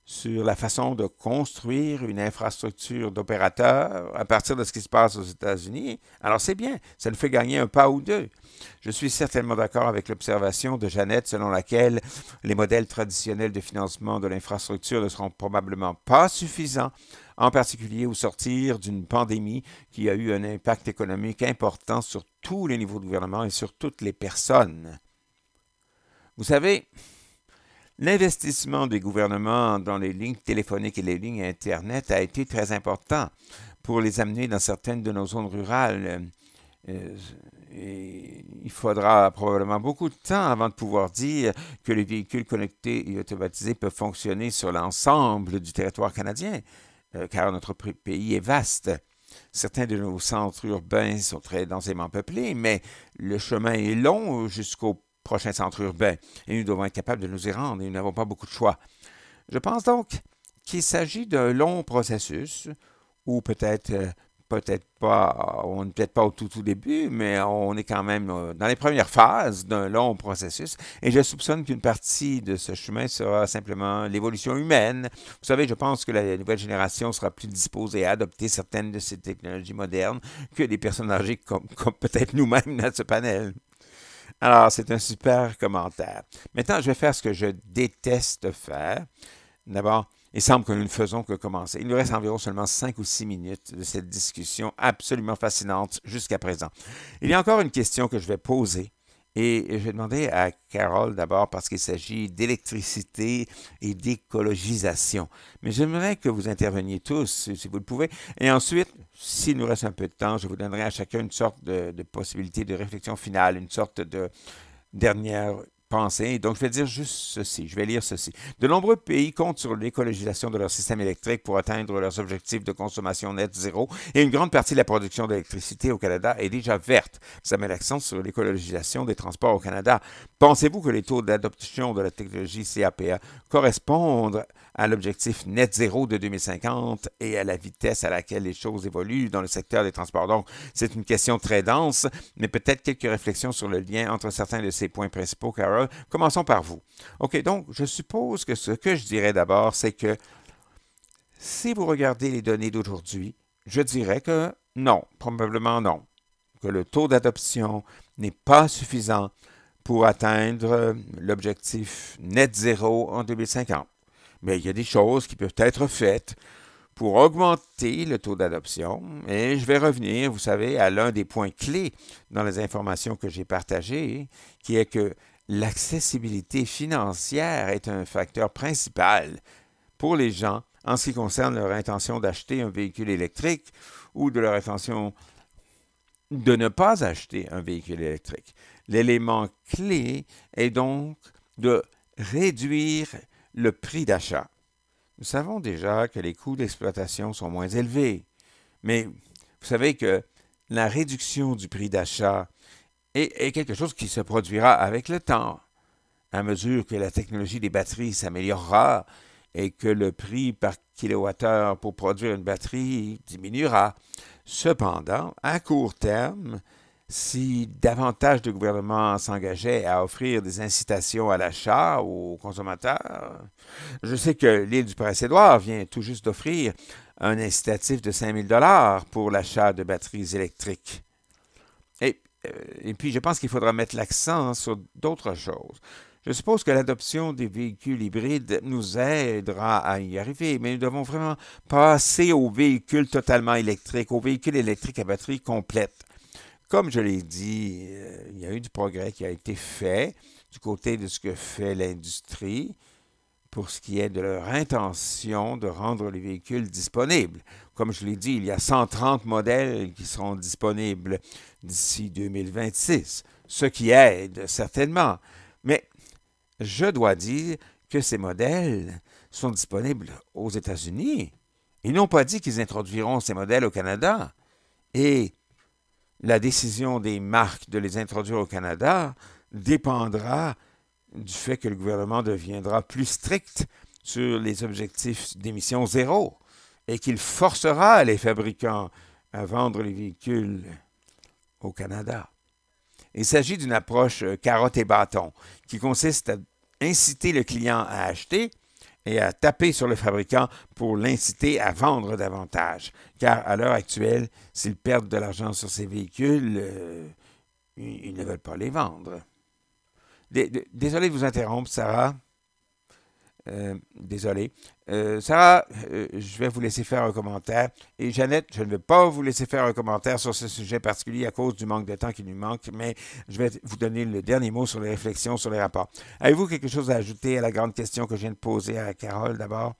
sur la façon de construire une infrastructure d'opérateur à partir de ce qui se passe aux États-Unis, alors c'est bien, ça nous fait gagner un pas ou deux. Je suis certainement d'accord avec l'observation de Jeannette selon laquelle les modèles traditionnels de financement de l'infrastructure ne seront probablement pas suffisants, en particulier au sortir d'une pandémie qui a eu un impact économique important sur tous les niveaux de gouvernement et sur toutes les personnes. Vous savez, L'investissement des gouvernements dans les lignes téléphoniques et les lignes Internet a été très important pour les amener dans certaines de nos zones rurales. Euh, et il faudra probablement beaucoup de temps avant de pouvoir dire que les véhicules connectés et automatisés peuvent fonctionner sur l'ensemble du territoire canadien, euh, car notre pays est vaste. Certains de nos centres urbains sont très densément peuplés, mais le chemin est long jusqu'au prochain centre urbain, et nous devons être capables de nous y rendre, et nous n'avons pas beaucoup de choix. Je pense donc qu'il s'agit d'un long processus, ou peut-être euh, peut-être pas, on n'est peut-être pas au tout, tout début, mais on est quand même euh, dans les premières phases d'un long processus. Et je soupçonne qu'une partie de ce chemin sera simplement l'évolution humaine. Vous savez, je pense que la nouvelle génération sera plus disposée à adopter certaines de ces technologies modernes que des personnes âgées comme peut-être nous-mêmes dans ce panel. Alors, c'est un super commentaire. Maintenant, je vais faire ce que je déteste faire. D'abord, il semble que nous ne faisons que commencer. Il nous reste environ seulement cinq ou six minutes de cette discussion absolument fascinante jusqu'à présent. Il y a encore une question que je vais poser et vais demander à Carole d'abord parce qu'il s'agit d'électricité et d'écologisation. Mais j'aimerais que vous interveniez tous, si vous le pouvez. Et ensuite, s'il nous reste un peu de temps, je vous donnerai à chacun une sorte de, de possibilité de réflexion finale, une sorte de dernière donc, je vais dire juste ceci, je vais lire ceci. De nombreux pays comptent sur l'écologisation de leur système électrique pour atteindre leurs objectifs de consommation nette zéro et une grande partie de la production d'électricité au Canada est déjà verte. Ça met l'accent sur l'écologisation des transports au Canada. Pensez-vous que les taux d'adoption de la technologie CAPA correspondent à l'objectif net zéro de 2050 et à la vitesse à laquelle les choses évoluent dans le secteur des transports? Donc, c'est une question très dense, mais peut-être quelques réflexions sur le lien entre certains de ces points principaux, Carol. Euh, commençons par vous. OK, donc je suppose que ce que je dirais d'abord, c'est que si vous regardez les données d'aujourd'hui, je dirais que non, probablement non, que le taux d'adoption n'est pas suffisant pour atteindre euh, l'objectif net zéro en 2050. Mais il y a des choses qui peuvent être faites pour augmenter le taux d'adoption. Et je vais revenir, vous savez, à l'un des points clés dans les informations que j'ai partagées, qui est que l'accessibilité financière est un facteur principal pour les gens en ce qui concerne leur intention d'acheter un véhicule électrique ou de leur intention de ne pas acheter un véhicule électrique. L'élément clé est donc de réduire le prix d'achat. Nous savons déjà que les coûts d'exploitation sont moins élevés, mais vous savez que la réduction du prix d'achat et, quelque chose qui se produira avec le temps. À mesure que la technologie des batteries s'améliorera et que le prix par kilowattheure pour produire une batterie diminuera. Cependant, à court terme, si davantage de gouvernements s'engageaient à offrir des incitations à l'achat aux consommateurs, je sais que l'île du Prince-Édouard vient tout juste d'offrir un incitatif de 5 000 pour l'achat de batteries électriques. Euh, et puis, je pense qu'il faudra mettre l'accent sur d'autres choses. Je suppose que l'adoption des véhicules hybrides nous aidera à y arriver, mais nous devons vraiment passer aux véhicules totalement électriques, aux véhicules électriques à batterie complète. Comme je l'ai dit, euh, il y a eu du progrès qui a été fait du côté de ce que fait l'industrie pour ce qui est de leur intention de rendre les véhicules disponibles. Comme je l'ai dit, il y a 130 modèles qui seront disponibles d'ici 2026, ce qui aide certainement. Mais je dois dire que ces modèles sont disponibles aux États-Unis. Ils n'ont pas dit qu'ils introduiront ces modèles au Canada. Et la décision des marques de les introduire au Canada dépendra du fait que le gouvernement deviendra plus strict sur les objectifs d'émission zéro et qu'il forcera les fabricants à vendre les véhicules au Canada. Il s'agit d'une approche euh, carotte et bâton qui consiste à inciter le client à acheter et à taper sur le fabricant pour l'inciter à vendre davantage. Car à l'heure actuelle, s'ils perdent de l'argent sur ces véhicules, euh, ils ne veulent pas les vendre. Désolé de vous interrompre, Sarah. Euh, désolé. Euh, Sarah, euh, je vais vous laisser faire un commentaire. Et Jeannette, je ne vais pas vous laisser faire un commentaire sur ce sujet particulier à cause du manque de temps qui nous manque, mais je vais vous donner le dernier mot sur les réflexions sur les rapports. Avez-vous quelque chose à ajouter à la grande question que je viens de poser à Carole d'abord?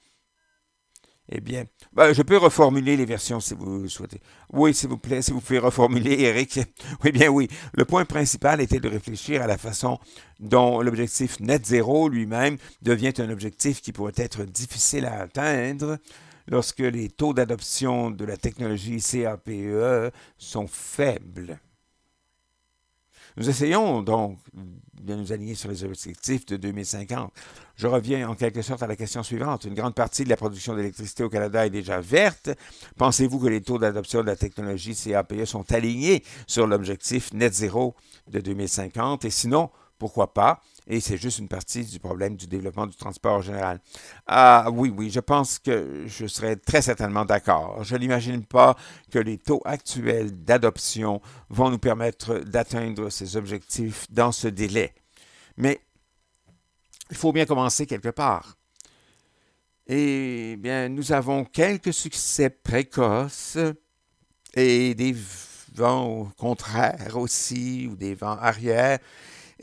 Eh bien, ben, je peux reformuler les versions si vous souhaitez. Oui, s'il vous plaît, si vous pouvez reformuler, Eric. Oui, bien oui. Le point principal était de réfléchir à la façon dont l'objectif net zéro lui-même devient un objectif qui pourrait être difficile à atteindre lorsque les taux d'adoption de la technologie CAPE e sont faibles. Nous essayons donc de nous aligner sur les objectifs de 2050. Je reviens en quelque sorte à la question suivante. Une grande partie de la production d'électricité au Canada est déjà verte. Pensez-vous que les taux d'adoption de la technologie CAPE sont alignés sur l'objectif net zéro de 2050? Et sinon, pourquoi pas? Et c'est juste une partie du problème du développement du transport en général. Ah oui, oui, je pense que je serais très certainement d'accord. Je n'imagine pas que les taux actuels d'adoption vont nous permettre d'atteindre ces objectifs dans ce délai. Mais il faut bien commencer quelque part. Et eh bien, nous avons quelques succès précoces et des vents contraires aussi, ou des vents arrière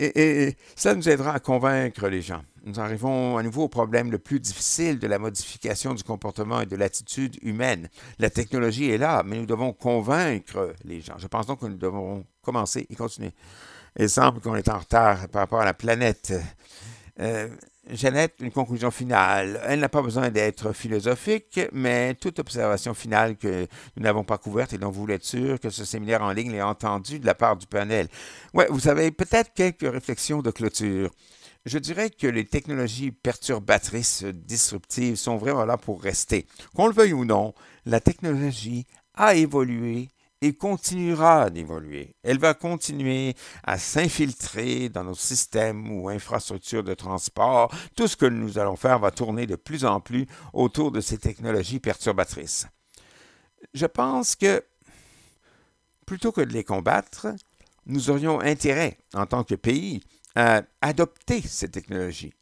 et, ça nous aidera à convaincre les gens. Nous arrivons à nouveau au problème le plus difficile de la modification du comportement et de l'attitude humaine. La technologie est là, mais nous devons convaincre les gens. Je pense donc que nous devons commencer et continuer. Il semble qu'on est en retard par rapport à la planète. Euh, Jeannette, une conclusion finale. Elle n'a pas besoin d'être philosophique, mais toute observation finale que nous n'avons pas couverte et dont vous voulez être sûr que ce séminaire en ligne l'ait entendu de la part du panel. Ouais, vous avez peut-être quelques réflexions de clôture. Je dirais que les technologies perturbatrices disruptives sont vraiment là pour rester. Qu'on le veuille ou non, la technologie a évolué et continuera d'évoluer. Elle va continuer à s'infiltrer dans nos systèmes ou infrastructures de transport. Tout ce que nous allons faire va tourner de plus en plus autour de ces technologies perturbatrices. Je pense que plutôt que de les combattre, nous aurions intérêt, en tant que pays, à adopter ces technologies.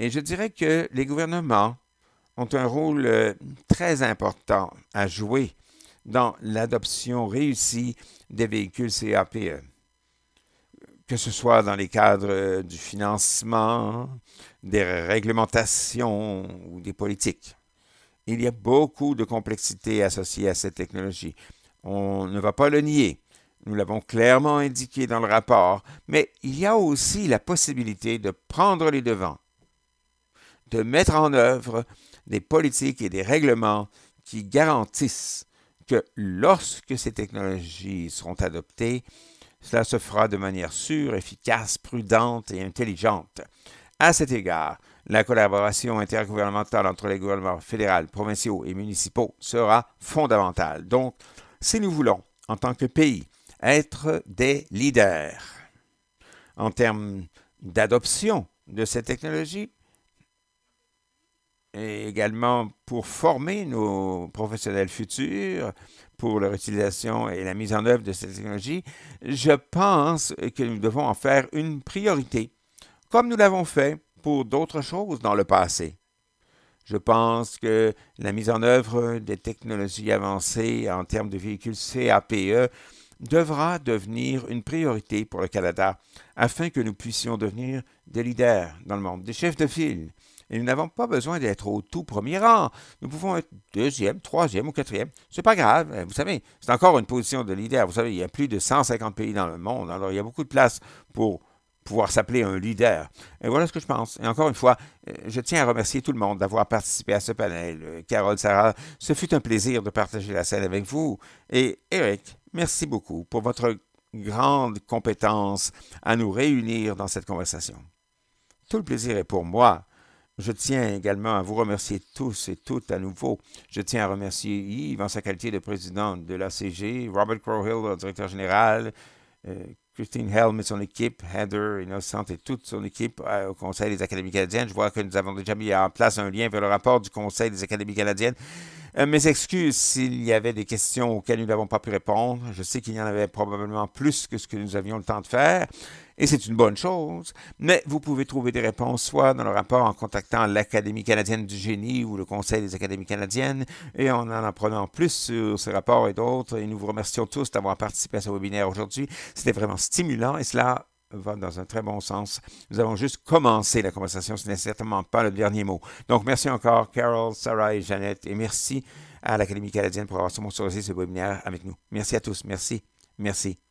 Et je dirais que les gouvernements ont un rôle euh, très important à jouer dans l'adoption réussie des véhicules CAPE, euh, que ce soit dans les cadres euh, du financement, des réglementations ou des politiques. Il y a beaucoup de complexité associée à cette technologie. On ne va pas le nier. Nous l'avons clairement indiqué dans le rapport, mais il y a aussi la possibilité de prendre les devants, de mettre en œuvre des politiques et des règlements qui garantissent que lorsque ces technologies seront adoptées, cela se fera de manière sûre, efficace, prudente et intelligente. À cet égard, la collaboration intergouvernementale entre les gouvernements fédéraux, provinciaux et municipaux sera fondamentale. Donc, si nous voulons, en tant que pays, être des leaders en termes d'adoption de ces technologies, et également pour former nos professionnels futurs pour leur utilisation et la mise en œuvre de ces technologies, je pense que nous devons en faire une priorité, comme nous l'avons fait pour d'autres choses dans le passé. Je pense que la mise en œuvre des technologies avancées en termes de véhicules CAPE devra devenir une priorité pour le Canada afin que nous puissions devenir des leaders dans le monde, des chefs de file et nous n'avons pas besoin d'être au tout premier rang. Nous pouvons être deuxième, troisième ou quatrième. C'est pas grave. Euh, vous savez, c'est encore une position de leader. Vous savez, il y a plus de 150 pays dans le monde. Alors, il y a beaucoup de place pour pouvoir s'appeler un leader. Et voilà ce que je pense. Et encore une fois, euh, je tiens à remercier tout le monde d'avoir participé à ce panel. Euh, Carole, Sarah, ce fut un plaisir de partager la scène avec vous. Et Eric, merci beaucoup pour votre grande compétence à nous réunir dans cette conversation. Tout le plaisir est pour moi je tiens également à vous remercier tous et toutes à nouveau. Je tiens à remercier Yves en sa qualité de président de l'ACG, Robert Crowhill, le directeur général, euh, Christine Helm et son équipe, Heather Innocent et toute son équipe euh, au Conseil des Académies canadiennes. Je vois que nous avons déjà mis en place un lien vers le rapport du Conseil des Académies canadiennes. Euh, mes excuses s'il y avait des questions auxquelles nous n'avons pas pu répondre. Je sais qu'il y en avait probablement plus que ce que nous avions le temps de faire et c'est une bonne chose, mais vous pouvez trouver des réponses soit dans le rapport en contactant l'Académie canadienne du génie ou le Conseil des académies canadiennes et en en apprenant plus sur ce rapport et d'autres. Et nous vous remercions tous d'avoir participé à ce webinaire aujourd'hui. C'était vraiment stimulant et cela va dans un très bon sens. Nous avons juste commencé la conversation, ce n'est certainement pas le dernier mot. Donc, merci encore, Carol, Sarah et Jeannette, et merci à l'Académie canadienne pour avoir sponsorisé ce webinaire avec nous. Merci à tous, merci, merci,